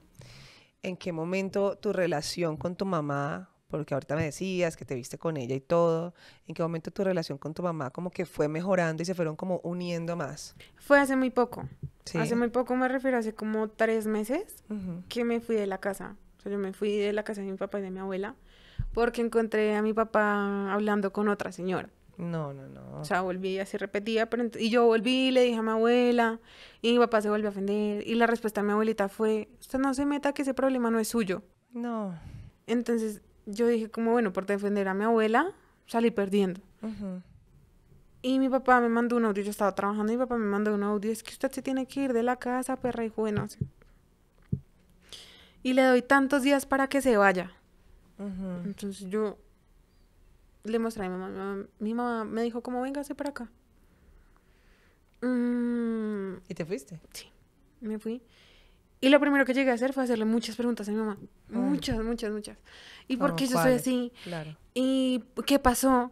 ¿En qué momento tu relación con tu mamá, porque ahorita me decías que te viste con ella y todo, en qué momento tu relación con tu mamá como que fue mejorando y se fueron como uniendo más? Fue hace muy poco. Sí. Hace muy poco me refiero, hace como tres meses que me fui de la casa. O sea, yo me fui de la casa de mi papá y de mi abuela porque encontré a mi papá hablando con otra señora. No, no, no. O sea, volví así repetía, y yo volví y le dije a mi abuela, y mi papá se volvió a ofender, y la respuesta de mi abuelita fue, usted no se meta que ese problema no es suyo. No. Entonces yo dije, como bueno, por defender a mi abuela, salí perdiendo. Y mi papá me mandó un audio, yo estaba trabajando, y mi papá me mandó un audio, es que usted se tiene que ir de la casa, perra y bueno. Y le doy tantos días para que se vaya. Entonces yo le mostré a mi mamá. Mi mamá me dijo, como véngase para acá. Mm. ¿Y te fuiste? Sí, me fui. Y lo primero que llegué a hacer fue hacerle muchas preguntas a mi mamá. Muchas, muchas, muchas. ¿Y por qué yo soy así? Claro. ¿Y qué pasó?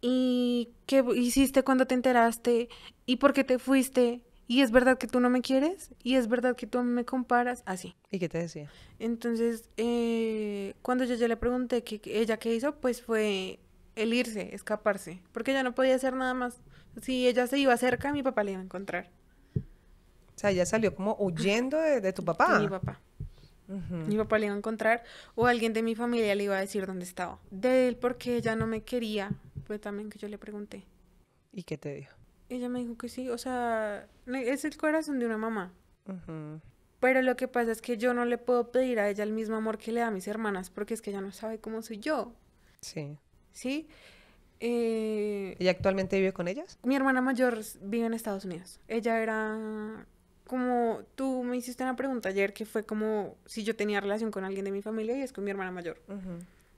¿Y qué hiciste cuando te enteraste? ¿Y por qué te fuiste? ¿Y es verdad que tú no me quieres? ¿Y es verdad que tú me comparas? Así. ¿Y qué te decía? Entonces, eh, cuando yo ya le pregunté que, ella qué hizo, pues fue el irse, escaparse, porque ella no podía hacer nada más. Si ella se iba cerca, mi papá le iba a encontrar. O sea, ella salió como huyendo de, tu papá. De mi papá. Mi papá le iba a encontrar o alguien de mi familia le iba a decir dónde estaba. De él porque ella no me quería, Fue también que yo le pregunté. ¿Y qué te dijo? Ella me dijo que sí, o sea, es el corazón de una mamá. Pero lo que pasa es que yo no le puedo pedir a ella el mismo amor que le da a mis hermanas porque es que ella no sabe cómo soy yo. Sí. ¿sí? Eh, ¿Y actualmente vive con ellas? Mi hermana mayor vive en Estados Unidos. Ella era como tú me hiciste una pregunta ayer que fue como si yo tenía relación con alguien de mi familia y es con mi hermana mayor.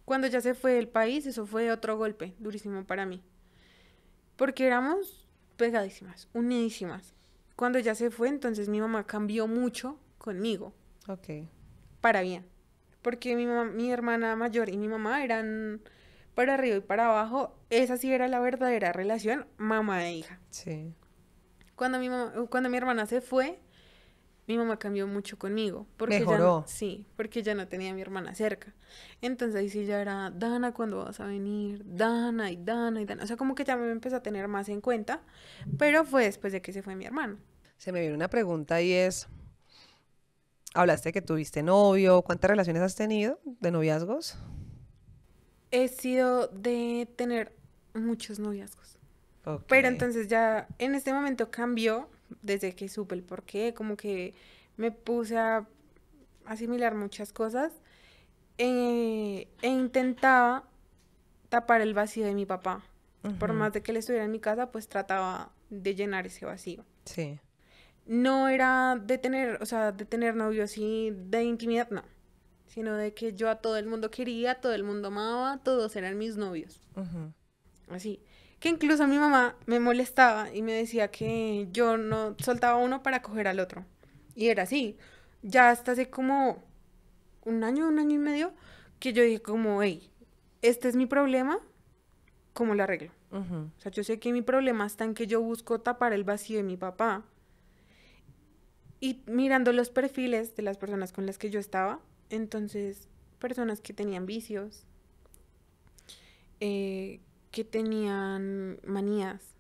Cuando ya se fue del país, eso fue otro golpe durísimo para mí. Porque éramos pegadísimas, unidísimas. Cuando ya se fue, entonces mi mamá cambió mucho conmigo. Ok. Para bien. Porque mi, mi hermana mayor y mi mamá eran para arriba y para abajo, esa sí era la verdadera relación mamá e hija. Sí. Cuando mi, cuando mi hermana se fue, mi mamá cambió mucho conmigo. Porque Mejoró. sí, porque ya no tenía a mi hermana cerca. Entonces ahí sí ya era, Dana, ¿cuándo vas a venir? Dana y Dana y Dana. O sea, como que ya me empezó a tener más en cuenta, pero fue después de que se fue mi hermana. Se me viene una pregunta y es, hablaste que tuviste novio, ¿cuántas relaciones has tenido de noviazgos? he sido de tener muchos noviazgos. Pero entonces ya en este momento cambió desde que supe el porqué, como que me puse a asimilar muchas cosas eh, e intentaba tapar el vacío de mi papá. Por más de que él estuviera en mi casa, pues trataba de llenar ese vacío. Sí. No era de tener, o sea, de tener novios y de intimidad, no sino de que yo a todo el mundo quería, todo el mundo amaba, todos eran mis novios. Así. Que incluso a mi mamá me molestaba y me decía que yo no soltaba uno para coger al otro. Y era así. Ya hasta hace como un año, un año y medio, que yo dije como, hey, este es mi problema, ¿cómo lo arreglo? O sea, yo sé que mi problema está en que yo busco tapar el vacío de mi papá. Y mirando los perfiles de las personas con las que yo estaba, entonces, personas que tenían vicios, eh, que tenían manías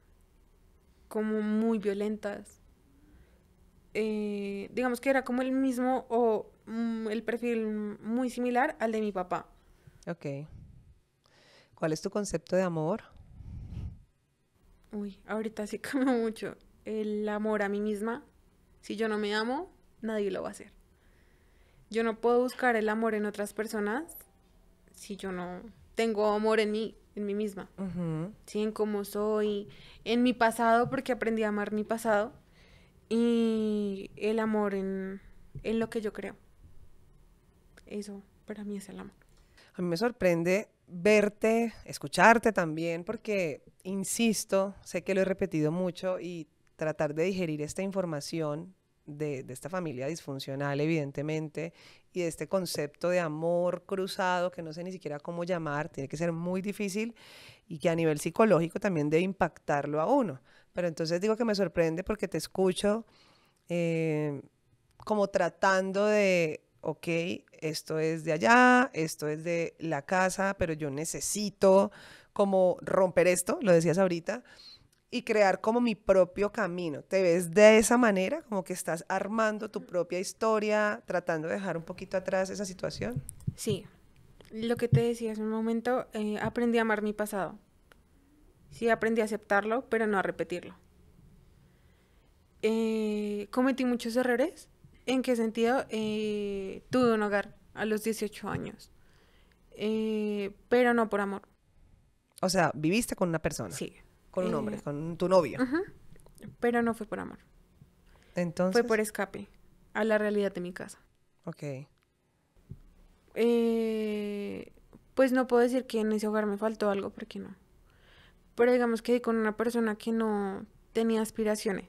como muy violentas. Eh, digamos que era como el mismo o mm, el perfil muy similar al de mi papá. Ok. ¿Cuál es tu concepto de amor? Uy, ahorita sí como mucho. El amor a mí misma. Si yo no me amo, nadie lo va a hacer. Yo no puedo buscar el amor en otras personas si yo no tengo amor en mí, en mí misma. en cómo soy, en mi pasado, porque aprendí a amar mi pasado. Y el amor en, en lo que yo creo. Eso para mí es el amor. A mí me sorprende verte, escucharte también, porque, insisto, sé que lo he repetido mucho y tratar de digerir esta información de, esta familia disfuncional, evidentemente, y de este concepto de amor cruzado, que no sé ni siquiera cómo llamar, tiene que ser muy difícil y que a nivel psicológico también debe impactarlo a uno. Pero entonces digo que me sorprende porque te escucho eh, como tratando de, ok, esto es de allá, esto es de la casa, pero yo necesito como romper esto, lo decías ahorita y crear como mi propio camino. ¿Te ves de esa manera? Como que estás armando tu propia historia, tratando de dejar un poquito atrás esa situación. Sí. Lo que te decía hace un momento, eh, aprendí a amar mi pasado. Sí, aprendí a aceptarlo, pero no a repetirlo. Eh, cometí muchos errores. ¿En qué sentido? Eh, tuve un hogar a los 18 años, pero no por amor. O sea, viviste con una persona. Sí. Con un eh, hombre, con tu novio. Pero no fue por amor. Entonces. Fue por escape a la realidad de mi casa. Ok. Eh, pues no puedo decir que en ese hogar me faltó algo, porque no. Pero digamos que con una persona que no tenía aspiraciones.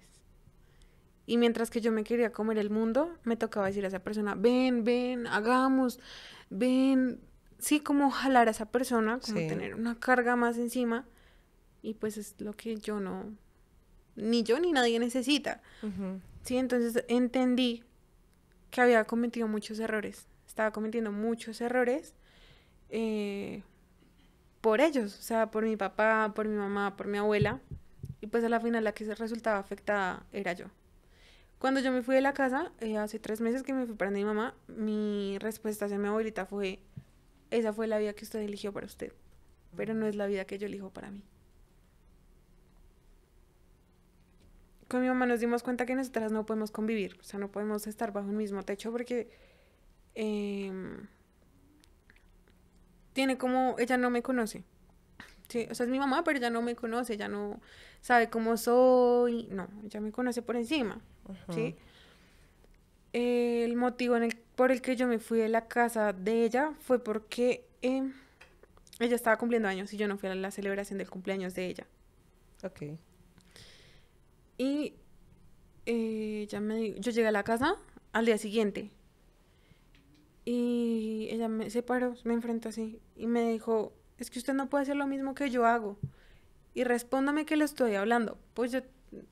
Y mientras que yo me quería comer el mundo, me tocaba decir a esa persona, ven, ven, hagamos, ven. Sí, como jalar a esa persona, como tener una carga más encima. Y pues es lo que yo no, ni yo ni nadie necesita. Sí, entonces entendí que había cometido muchos errores. Estaba cometiendo muchos errores eh, por ellos, o sea, por mi papá, por mi mamá, por mi abuela. Y pues a la final la que se resultaba afectada era yo. Cuando yo me fui de la casa, eh, hace tres meses que me fui para mi mamá, mi respuesta hacia mi abuelita fue, esa fue la vida que usted eligió para usted, pero no es la vida que yo elijo para mí. con mi mamá nos dimos cuenta que nosotras no podemos convivir, o sea, no podemos estar bajo un mismo techo porque em, tiene como, ella no me conoce. Sí, o sea, es mi mamá, pero ella no me conoce, ella no sabe cómo soy, no, ella me conoce por encima, ¿sí? El motivo por el que yo me fui de la casa de ella fue porque em, ella estaba cumpliendo años y yo no fui a la celebración del cumpleaños de ella. Ok. Y eh, ya me yo llegué a la casa al día siguiente. Y ella me separó, me enfrentó así. Y me dijo, es que usted no puede hacer lo mismo que yo hago. Y respóndame que le estoy hablando. Pues yo,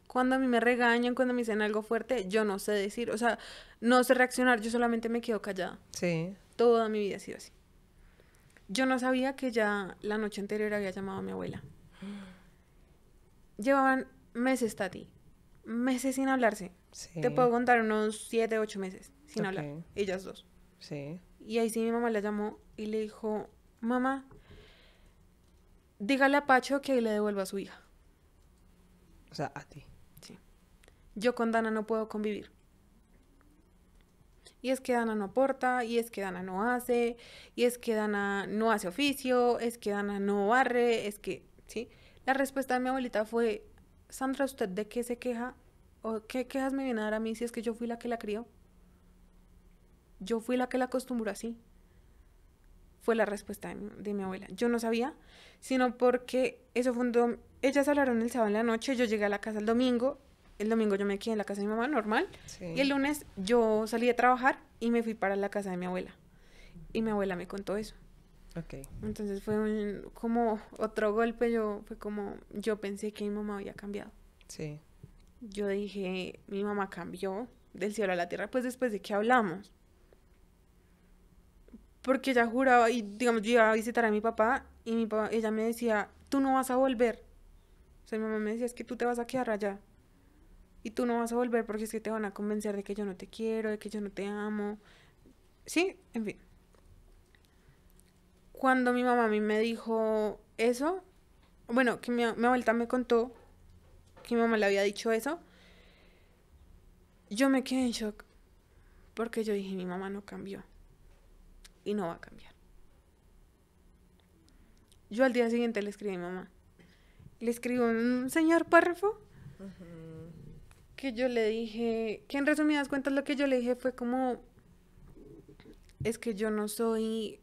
cuando a mí me regañan, cuando me dicen algo fuerte, yo no sé decir. O sea, no sé reaccionar, yo solamente me quedo callada. Sí. Toda mi vida ha sido así. Yo no sabía que ya la noche anterior había llamado a mi abuela. Llevaban meses, está ti Meses sin hablarse. Te puedo contar unos siete, ocho meses sin hablar. Ellas dos. Sí. Y ahí sí mi mamá la llamó y le dijo, mamá, dígale a Pacho que le devuelva a su hija. O sea, a ti. Sí. Yo con Dana no puedo convivir. Y es que Dana no aporta, y es que Dana no hace, y es que Dana no hace oficio, es que Dana no barre, es que, ¿sí? La respuesta de mi abuelita fue, Sandra, ¿usted de qué se queja? ¿O qué quejas me viene a dar a mí si es que yo fui la que la crió? Yo fui la que la acostumbró así. Fue la respuesta de mi, abuela. Yo no sabía, sino porque eso fue un Ellas hablaron el sábado en la noche, yo llegué a la casa el domingo, el domingo yo me quedé en la casa de mi mamá, normal, y el lunes yo salí a trabajar y me fui para la casa de mi abuela. Y mi abuela me contó eso. Entonces fue un, como otro golpe, yo fue como, yo pensé que mi mamá había cambiado. Sí. Yo dije, mi mamá cambió del cielo a la tierra, pues después de que hablamos. Porque ella juraba, y digamos, yo iba a visitar a mi papá y mi papá, ella me decía, tú no vas a volver. O sea, mi mamá me decía, es que tú te vas a quedar allá. Y tú no vas a volver porque es que te van a convencer de que yo no te quiero, de que yo no te amo. Sí, en fin cuando mi mamá a mí me dijo eso, bueno, que mi, abuelita me contó que mi mamá le había dicho eso, yo me quedé en shock porque yo dije, mi mamá no cambió y no va a cambiar. Yo al día siguiente le escribí a mi mamá. Le escribí un señor párrafo que yo le dije, que en resumidas cuentas lo que yo le dije fue como, es que yo no soy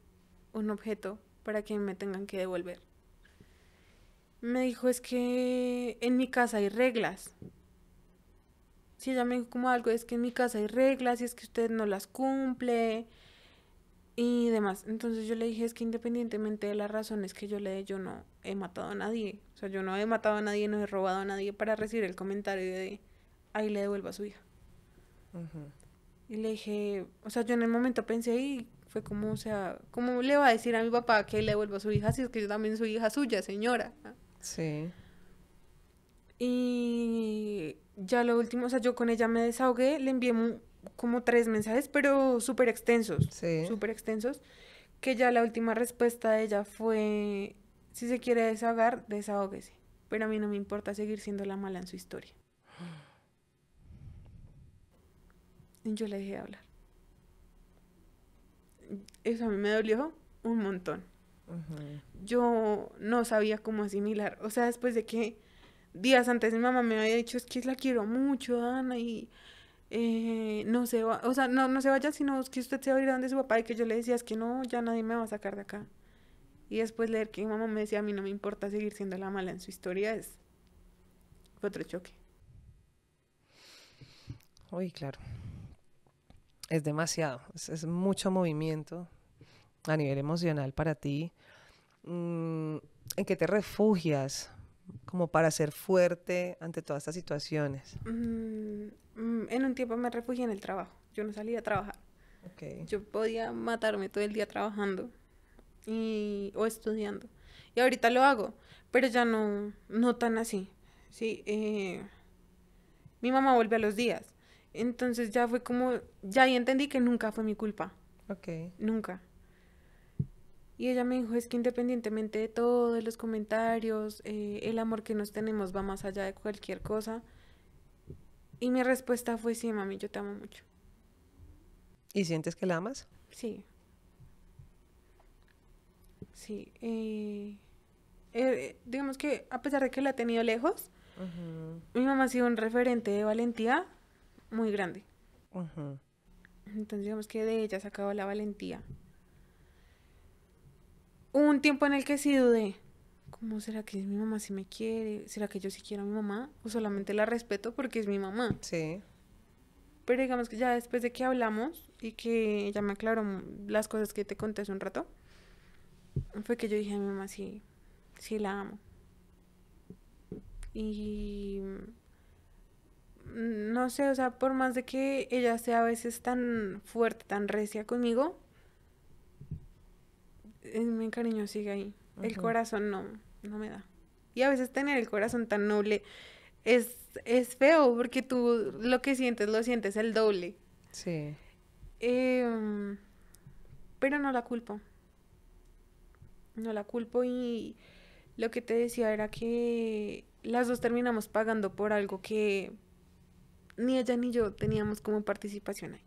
un objeto para que me tengan que devolver. Me dijo, es que en mi casa hay reglas. Si ella me dijo como algo, es que en mi casa hay reglas y es que usted no las cumple y demás. Entonces yo le dije, es que independientemente de las razones que yo le dé, yo no he matado a nadie. O sea, yo no he matado a nadie, no he robado a nadie para recibir el comentario de, ahí le devuelva a su hija. Y le dije, o sea, yo en el momento pensé, y fue como, o sea, ¿cómo le va a decir a mi papá que le devuelva a su hija si es que yo también soy hija suya, señora? Sí. Y ya lo último, o sea, yo con ella me desahogué, le envié como tres mensajes, pero súper extensos. Sí. Súper extensos. Que ya la última respuesta de ella fue, si se quiere desahogar, desahógese. Pero a mí no me importa seguir siendo la mala en su historia. Y yo le dejé hablar eso a mí me dolió un montón. Yo no sabía cómo asimilar. O sea, después de que días antes mi mamá me había dicho, es que la quiero mucho, Ana, y eh, no se va, o sea, no, no se vaya, sino que usted se va a ir donde su papá y que yo le decía, es que no, ya nadie me va a sacar de acá. Y después leer que mi mamá me decía, a mí no me importa seguir siendo la mala en su historia, es otro choque. Uy, claro es demasiado, es, mucho movimiento a nivel emocional para ti. Mm, ¿En qué te refugias como para ser fuerte ante todas estas situaciones? Mm, mm, en un tiempo me refugié en el trabajo. Yo no salía a trabajar. Yo podía matarme todo el día trabajando y, o estudiando. Y ahorita lo hago, pero ya no, no tan así. Sí, eh, mi mamá vuelve a los días entonces ya fue como, ya ahí entendí que nunca fue mi culpa. Ok. Nunca. Y ella me dijo, es que independientemente de todos los comentarios, eh, el amor que nos tenemos va más allá de cualquier cosa. Y mi respuesta fue, sí, mami, yo te amo mucho. ¿Y sientes que la amas? Sí. Sí. Eh, eh, digamos que a pesar de que la he tenido lejos, mi mamá ha sido un referente de valentía muy grande. Entonces digamos que de ella se acabó la valentía. Hubo un tiempo en el que sí dudé. ¿Cómo será que es mi mamá si me quiere? ¿Será que yo sí quiero a mi mamá? ¿O solamente la respeto porque es mi mamá? Sí. Pero digamos que ya después de que hablamos y que ella me aclaró las cosas que te conté hace un rato, fue que yo dije a mi mamá, sí, sí la amo. Y Mm, no sé, o sea, por más de que ella sea a veces tan fuerte, tan recia conmigo, eh, mi cariño sigue ahí. El corazón no, no me da. Y a veces tener el corazón tan noble es, feo porque tú lo que sientes lo sientes el doble. Sí. Em, pero no la culpo. No la culpo y lo que te decía era que las dos terminamos pagando por algo que ni ella ni yo teníamos como participación ahí.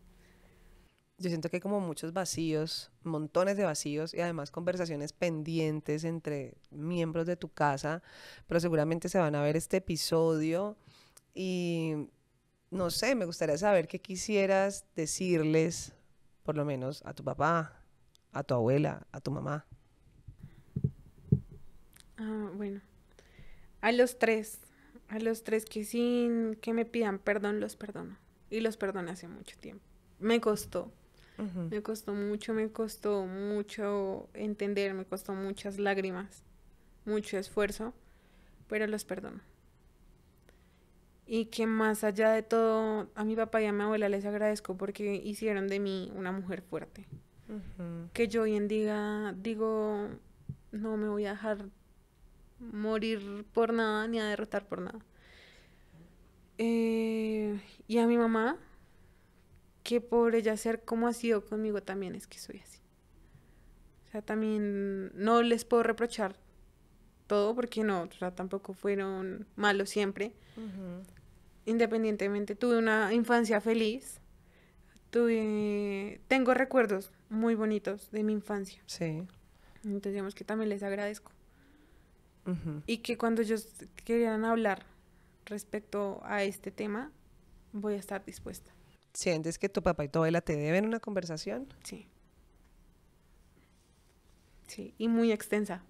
Yo siento que hay como muchos vacíos, montones de vacíos y además conversaciones pendientes entre miembros de tu casa, pero seguramente se van a ver este episodio y no sé, me gustaría saber qué quisieras decirles, por lo menos a tu papá, a tu abuela, a tu mamá. Ah, bueno, a los tres, a los tres que sin que me pidan perdón, los perdono. Y los perdono hace mucho tiempo. Me costó. Me costó mucho, me costó mucho entender, me costó muchas lágrimas, mucho esfuerzo, pero los perdono. Y que más allá de todo, a mi papá y a mi abuela les agradezco porque hicieron de mí una mujer fuerte. Que yo hoy en día digo, no me voy a dejar morir por nada ni a derrotar por nada. Eh, y a mi mamá, que por ella ser como ha sido conmigo también es que soy así. O sea, también no les puedo reprochar todo porque no, o sea, tampoco fueron malos siempre. Independientemente, tuve una infancia feliz. Tuve, tengo recuerdos muy bonitos de mi infancia. Entonces digamos que también les agradezco. Y que cuando ellos querían hablar respecto a este tema, voy a estar dispuesta. ¿Sientes que tu papá y tu abuela te deben una conversación? Sí. Sí, y muy extensa.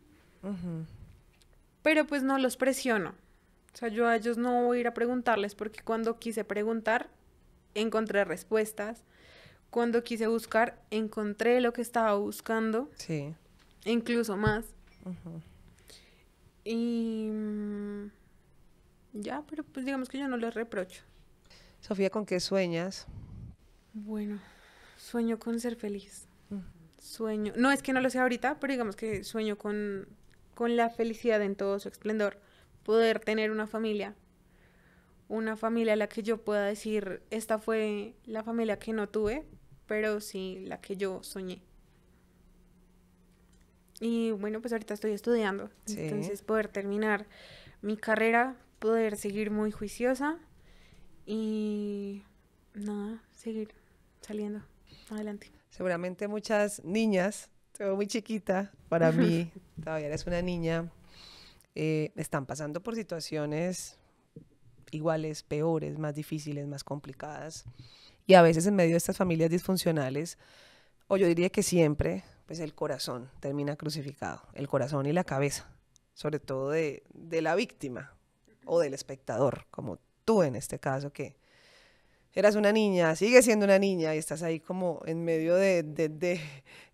Pero pues no los presiono. O sea, yo a ellos no voy a ir a preguntarles porque cuando quise preguntar, encontré respuestas. Cuando quise buscar, encontré lo que estaba buscando. Sí. Incluso más. Y mm, ya, pero pues digamos que yo no les reprocho. Sofía, ¿con qué sueñas? Bueno, sueño con ser feliz. Sueño, no es que no lo sea ahorita, pero digamos que sueño con, con la felicidad en todo su esplendor. Poder tener una familia, una familia a la que yo pueda decir, esta fue la familia que no tuve, pero sí la que yo soñé. Y bueno, pues ahorita estoy estudiando. Entonces poder terminar mi carrera, poder seguir muy juiciosa y nada, seguir saliendo adelante. Seguramente muchas niñas, muy chiquita para mí, todavía eres una niña, eh, están pasando por situaciones iguales, peores, más difíciles, más complicadas. Y a veces en medio de estas familias disfuncionales, o yo diría que siempre, es pues, el corazón, termina crucificado, el corazón y la cabeza, sobre todo de, la víctima o del espectador, como tú en este caso que eras una niña, sigues siendo una niña y estás ahí como en medio de,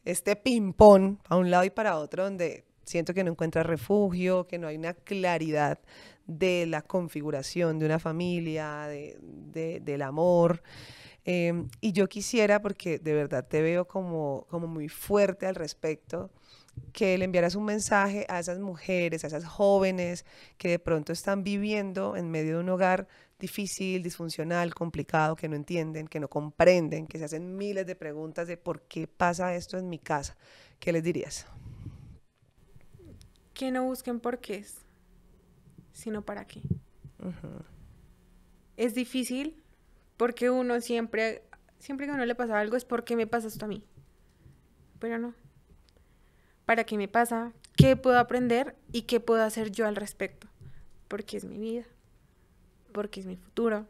este ping-pong a un lado y para otro donde siento que no encuentras refugio, que no hay una claridad de la configuración de una familia, del amor. Em, y yo quisiera, porque de verdad te veo como, muy fuerte al respecto, que le enviaras un mensaje a esas mujeres, a esas jóvenes que de pronto están viviendo en medio de un hogar difícil, disfuncional, complicado, que no entienden, que no comprenden, que se hacen miles de preguntas de por qué pasa esto en mi casa. ¿Qué les dirías? Que no busquen por qué sino para qué. Es difícil, porque uno siempre, siempre que a uno le pasa algo es porque me pasa esto a mí. Pero no. ¿Para qué me pasa? ¿Qué puedo aprender y qué puedo hacer yo al respecto? Porque es mi vida, porque es mi futuro,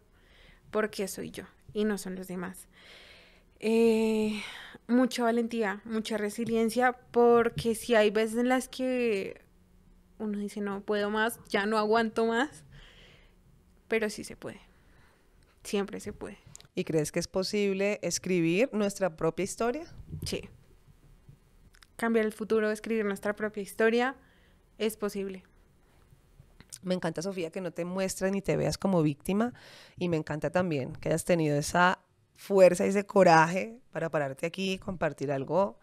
porque soy yo y no son los demás. Eh, mucha valentía, mucha resiliencia, porque si hay veces en las que uno dice no puedo más, ya no aguanto más, pero sí se puede. Siempre se puede. ¿Y crees que es posible escribir nuestra propia historia? Sí. Cambiar el futuro, escribir nuestra propia historia, es posible. Me encanta, Sofía, que no te muestres ni te veas como víctima. Y me encanta también que hayas tenido esa fuerza y ese coraje para pararte aquí y compartir algo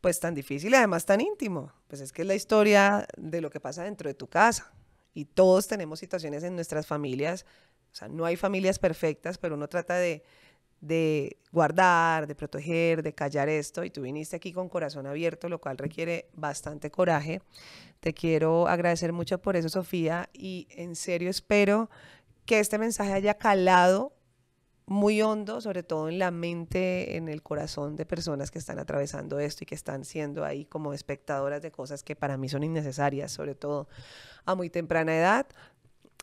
pues tan difícil y además tan íntimo. Pues es que es la historia de lo que pasa dentro de tu casa. Y todos tenemos situaciones en nuestras familias o sea, no hay familias perfectas, pero uno trata de, de guardar, de proteger, de callar esto. Y tú viniste aquí con corazón abierto, lo cual requiere bastante coraje. Te quiero agradecer mucho por eso, Sofía. Y en serio espero que este mensaje haya calado muy hondo, sobre todo en la mente, en el corazón de personas que están atravesando esto y que están siendo ahí como espectadoras de cosas que para mí son innecesarias, sobre todo a muy temprana edad.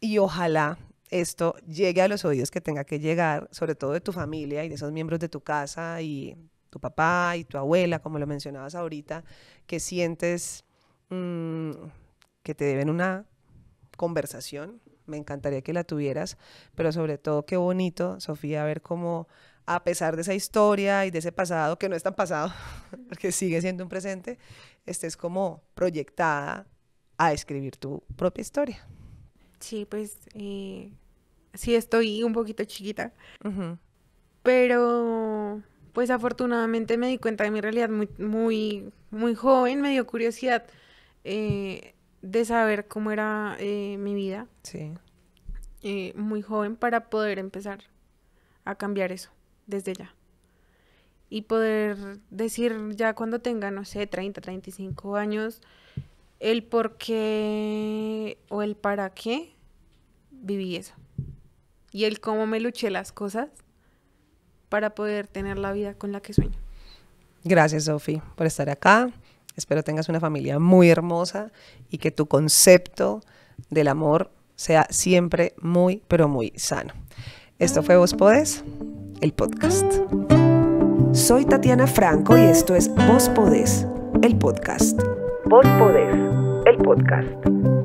Y ojalá esto llegue a los oídos que tenga que llegar, sobre todo de tu familia y de esos miembros de tu casa y tu papá y tu abuela, como lo mencionabas ahorita, que sientes mm, que te deben una conversación. Me encantaría que la tuvieras, pero sobre todo qué bonito, Sofía, ver cómo a pesar de esa historia y de ese pasado, que no es tan pasado, porque sigue siendo un presente, estés como proyectada a escribir tu propia historia sí, pues eh, sí estoy un poquito chiquita. Pero pues afortunadamente me di cuenta de mi realidad muy, muy, muy joven, me dio curiosidad eh, de saber cómo era eh, mi vida. Sí. muy joven para poder empezar a cambiar eso desde ya. Y poder decir ya cuando tenga, no sé, 30, 35 años, el por qué o el para qué viví eso. Y el cómo me luché las cosas para poder tener la vida con la que sueño. Gracias, Sofi, por estar acá. Espero tengas una familia muy hermosa y que tu concepto del amor sea siempre muy, pero muy sano. Esto fue Vos Podés, el podcast. Soy Tatiana Franco y esto es Vos Podés, el podcast. Vos Podés, el podcast.